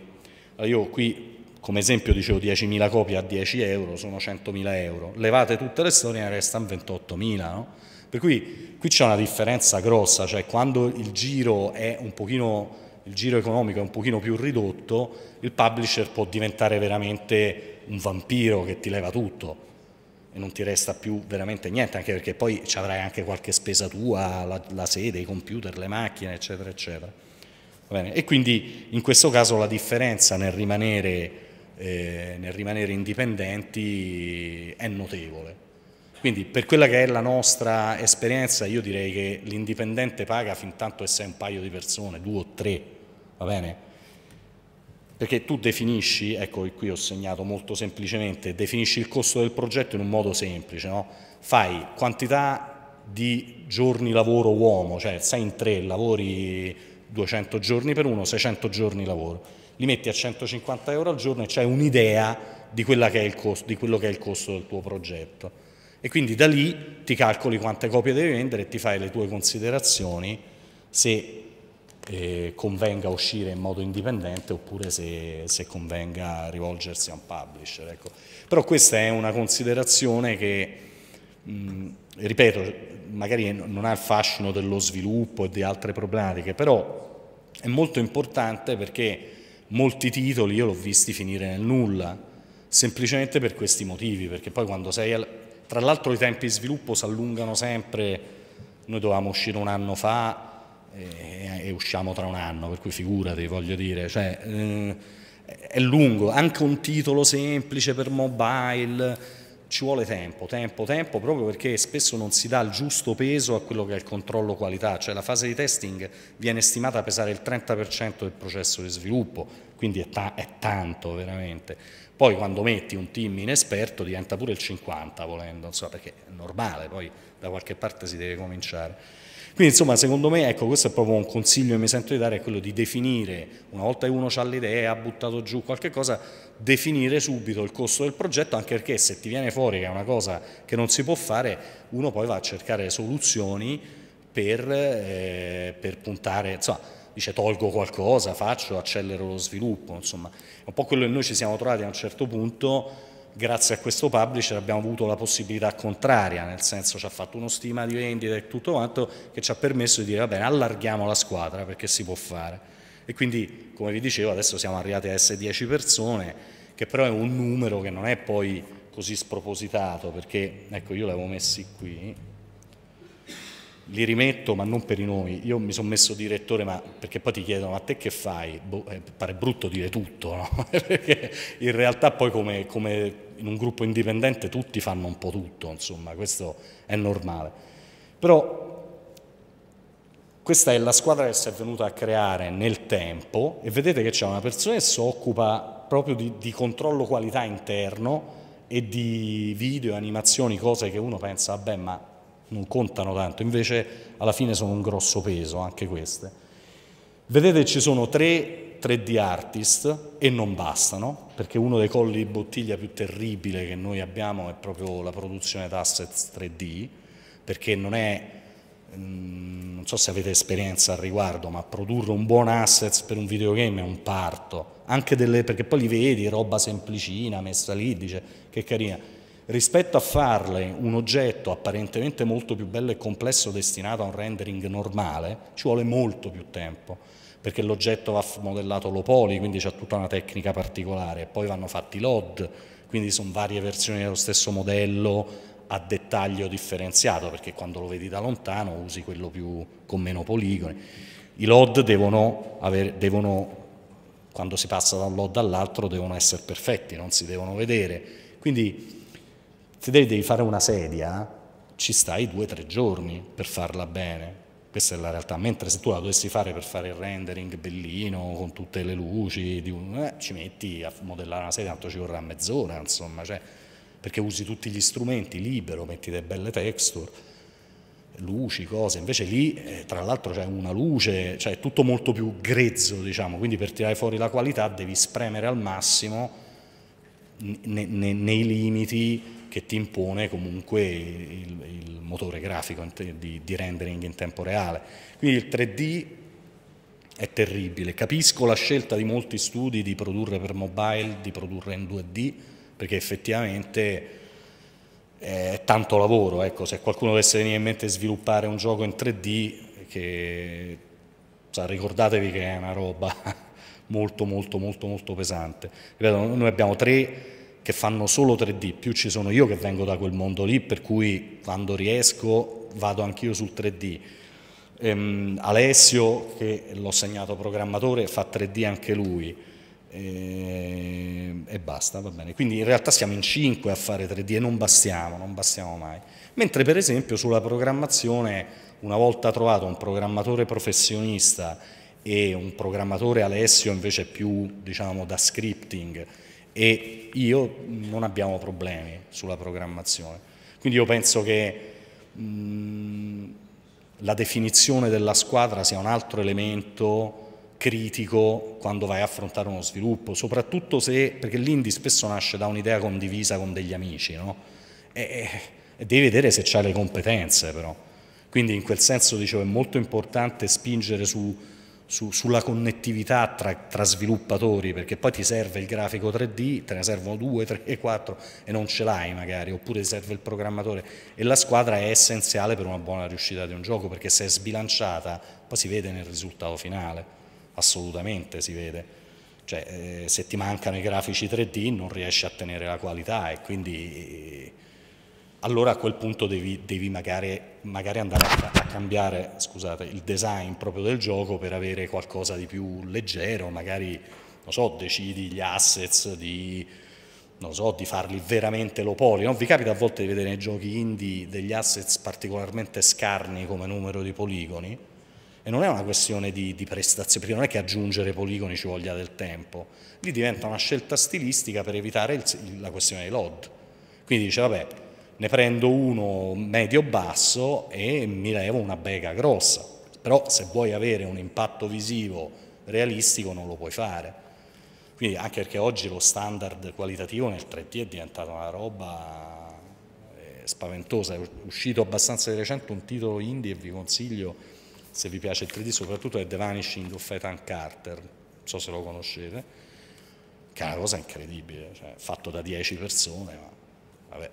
Eh, io qui, come esempio, dicevo 10.000 copie a 10 euro, sono 100.000 euro. Levate tutte le storie ne restano 28.000, no? Per cui qui c'è una differenza grossa, cioè quando il giro, pochino, il giro economico è un pochino più ridotto, il publisher può diventare veramente un vampiro che ti leva tutto e non ti resta più veramente niente, anche perché poi ci avrai anche qualche spesa tua, la, la sede, i computer, le macchine, eccetera, eccetera. E quindi in questo caso la differenza nel rimanere, eh, nel rimanere indipendenti è notevole. Quindi per quella che è la nostra esperienza io direi che l'indipendente paga fin tanto che sei un paio di persone, due o tre, va bene? perché tu definisci, ecco qui ho segnato molto semplicemente, definisci il costo del progetto in un modo semplice, no? fai quantità di giorni lavoro uomo, cioè sei in tre, lavori 200 giorni per uno, 600 giorni lavoro, li metti a 150 euro al giorno e c'è un'idea di, costo, di quello che è il costo del tuo progetto. E quindi da lì ti calcoli quante copie devi vendere e ti fai le tue considerazioni se eh, convenga uscire in modo indipendente oppure se, se convenga rivolgersi a un publisher. Ecco. Però questa è una considerazione che, mh, ripeto, magari non ha il fascino dello sviluppo e di altre problematiche, però è molto importante perché molti titoli io l'ho visti finire nel nulla, semplicemente per questi motivi, perché poi quando sei... Al... Tra l'altro i tempi di sviluppo si allungano sempre, noi dovevamo uscire un anno fa, e, eh, e, usciamo tra un anno, per cui figurati, voglio dire, cioè, eh, è lungo, anche un titolo semplice per mobile ci vuole tempo, tempo, tempo, proprio perché spesso non si dà il giusto peso a quello che è il controllo qualità, cioè la fase di testing viene stimata a pesare il 30% del processo di sviluppo, quindi è, ta è, tanto veramente. Poi quando metti un team inesperto diventa pure il 50 volendo, so, perché è normale, poi da qualche parte si deve cominciare. Quindi insomma secondo me ecco, questo è proprio un consiglio che mi sento di dare, è quello di definire, una volta che uno ha l'idea, ha buttato giù qualche cosa, definire subito il costo del progetto, anche perché se ti viene fuori che è una cosa che non si può fare, uno poi va a cercare soluzioni per, eh, per puntare, insomma dice tolgo qualcosa, faccio, accelero lo sviluppo, insomma è un po' quello che noi ci siamo trovati a un certo punto grazie a questo publisher abbiamo avuto la possibilità contraria, nel senso ci ha fatto uno stima di vendita e tutto quanto che ci ha permesso di dire va bene allarghiamo la squadra perché si può fare. E quindi come vi dicevo adesso siamo arrivati a essere 10 persone che però è un numero che non è poi così spropositato perché ecco io l'avevo messi qui li rimetto ma non per i nomi io mi sono messo direttore ma perché poi ti chiedono ma te che fai boh, eh, pare brutto dire tutto no? perché in realtà poi come, come in un gruppo indipendente tutti fanno un po' tutto, insomma, questo è normale. Però questa è la squadra che si è venuta a creare nel tempo e vedete che c'è una persona che si occupa proprio di, di controllo qualità interno e di video, animazioni, cose che uno pensa, vabbè, ma non contano tanto, invece alla fine sono un grosso peso anche queste. Vedete ci sono tre 3D artist e non bastano, perché uno dei colli di bottiglia più terribile che noi abbiamo è proprio la produzione d'assets 3D, perché non è, mm, non so se avete esperienza al riguardo, ma produrre un buon assets per un videogame è un parto, anche delle, perché poi li vedi, roba semplicina, messa lì, dice che carina. Rispetto a farle un oggetto apparentemente molto più bello e complesso destinato a un rendering normale, ci vuole molto più tempo perché l'oggetto va modellato lo poli, quindi c'è tutta una tecnica particolare, poi vanno fatti LOD, quindi sono varie versioni dello stesso modello a dettaglio differenziato, perché quando lo vedi da lontano usi quello più, con meno poligoni. I LOD devono, avere, devono quando si passa da un LOD all'altro devono essere perfetti, non si devono vedere. Quindi se devi fare una sedia, ci stai due o tre giorni per farla bene, questa è la realtà, mentre se tu la dovessi fare per fare il rendering bellino, con tutte le luci, un, eh, ci metti a modellare una sedia, tanto ci vorrà mezz'ora, insomma, cioè, perché usi tutti gli strumenti, libero, metti delle belle texture, luci, cose, invece lì eh, tra l'altro c'è una luce, cioè è tutto molto più grezzo, diciamo, quindi per tirare fuori la qualità devi spremere al massimo nei, nei, nei limiti che ti impone comunque il, il motore grafico di, di rendering in tempo reale. Quindi il 3D è terribile. Capisco la scelta di molti studi di produrre per mobile, di produrre in 2D, perché effettivamente è tanto lavoro. Ecco, se qualcuno dovesse venire in mente sviluppare un gioco in 3D, che, cioè, ricordatevi che è una roba molto molto molto molto pesante. Ripeto, noi abbiamo tre che fanno solo 3D, più ci sono io che vengo da quel mondo lì, per cui quando riesco vado anch'io sul 3D. Ehm, Alessio, che l'ho segnato programmatore, fa 3D anche lui. Ehm, e basta, va bene. Quindi in realtà siamo in 5 a fare 3D e non bastiamo, non bastiamo mai. Mentre per esempio sulla programmazione, una volta trovato un programmatore professionista e un programmatore Alessio invece più diciamo da scripting, e io mm, non abbiamo problemi sulla programmazione. Quindi io penso che mh, mm, la definizione della squadra sia un altro elemento critico quando vai a affrontare uno sviluppo, soprattutto se, perché l'indie spesso nasce da un'idea condivisa con degli amici, no? e, e devi vedere se c'hai le competenze però. Quindi in quel senso dicevo è molto importante spingere su su, sulla connettività tra, tra, sviluppatori, perché poi ti serve il grafico 3D, te ne servono 2, 3, 4 e non ce l'hai magari, oppure ti serve il programmatore e la squadra è essenziale per una buona riuscita di un gioco, perché se è sbilanciata poi si vede nel risultato finale, assolutamente si vede. Cioè, eh, se ti mancano i grafici 3D non riesci a tenere la qualità e quindi eh, allora a quel punto devi, devi magari, magari, andare a, a cambiare scusate, il design proprio del gioco per avere qualcosa di più leggero, magari so, decidi gli assets di, so, di farli veramente low poly. Non vi capita a volte di vedere nei giochi indie degli assets particolarmente scarni come numero di poligoni? E non è una questione di, di prestazione, perché non è che aggiungere poligoni ci voglia del tempo. Lì diventa una scelta stilistica per evitare il, la questione dei load. Quindi dice, vabbè, ne prendo uno medio-basso e mi levo una bega grossa. Però se vuoi avere un impatto visivo realistico non lo puoi fare. Quindi anche perché oggi lo standard qualitativo nel 3D è diventato una roba eh, spaventosa. È uscito abbastanza di recente un titolo indie e vi consiglio, se vi piace il 3D, soprattutto è The Vanishing of Ethan Carter, non so se lo conoscete, che è una cosa incredibile, cioè, fatto da 10 persone, ma vabbè,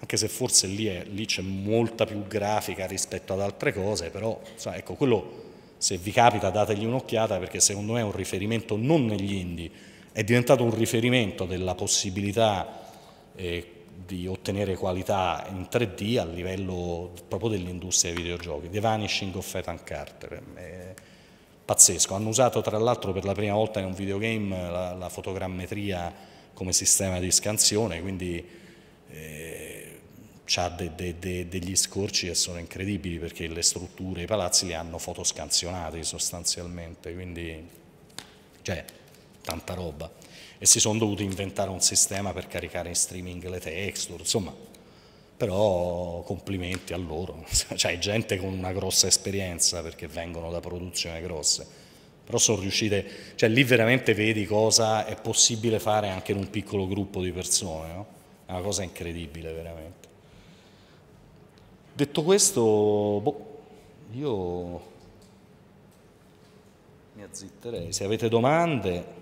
anche se forse lì, è, lì c'è molta più grafica rispetto ad altre cose, però so, ecco, quello se vi capita dategli un'occhiata perché secondo me è un riferimento non negli indie, è diventato un riferimento della possibilità eh, di ottenere qualità in 3D a livello proprio dell'industria dei videogiochi, The Vanishing of Ethan Carter. Eh, è pazzesco, hanno usato tra l'altro per la prima volta in un videogame la, la fotogrammetria come sistema di scansione, quindi eh, ha de, de, de, degli scorci che sono incredibili perché le strutture, i palazzi li hanno fotoscansionati sostanzialmente, quindi cioè tanta roba. E si sono dovuti inventare un sistema per caricare in streaming le texture, insomma, però complimenti a loro, cioè gente con una grossa esperienza perché vengono da produzioni grosse però sono riuscite, cioè lì veramente vedi cosa è possibile fare anche in un piccolo gruppo di persone, no? è una cosa incredibile veramente. Detto questo, boh, io mi azzitterei. Se avete domande...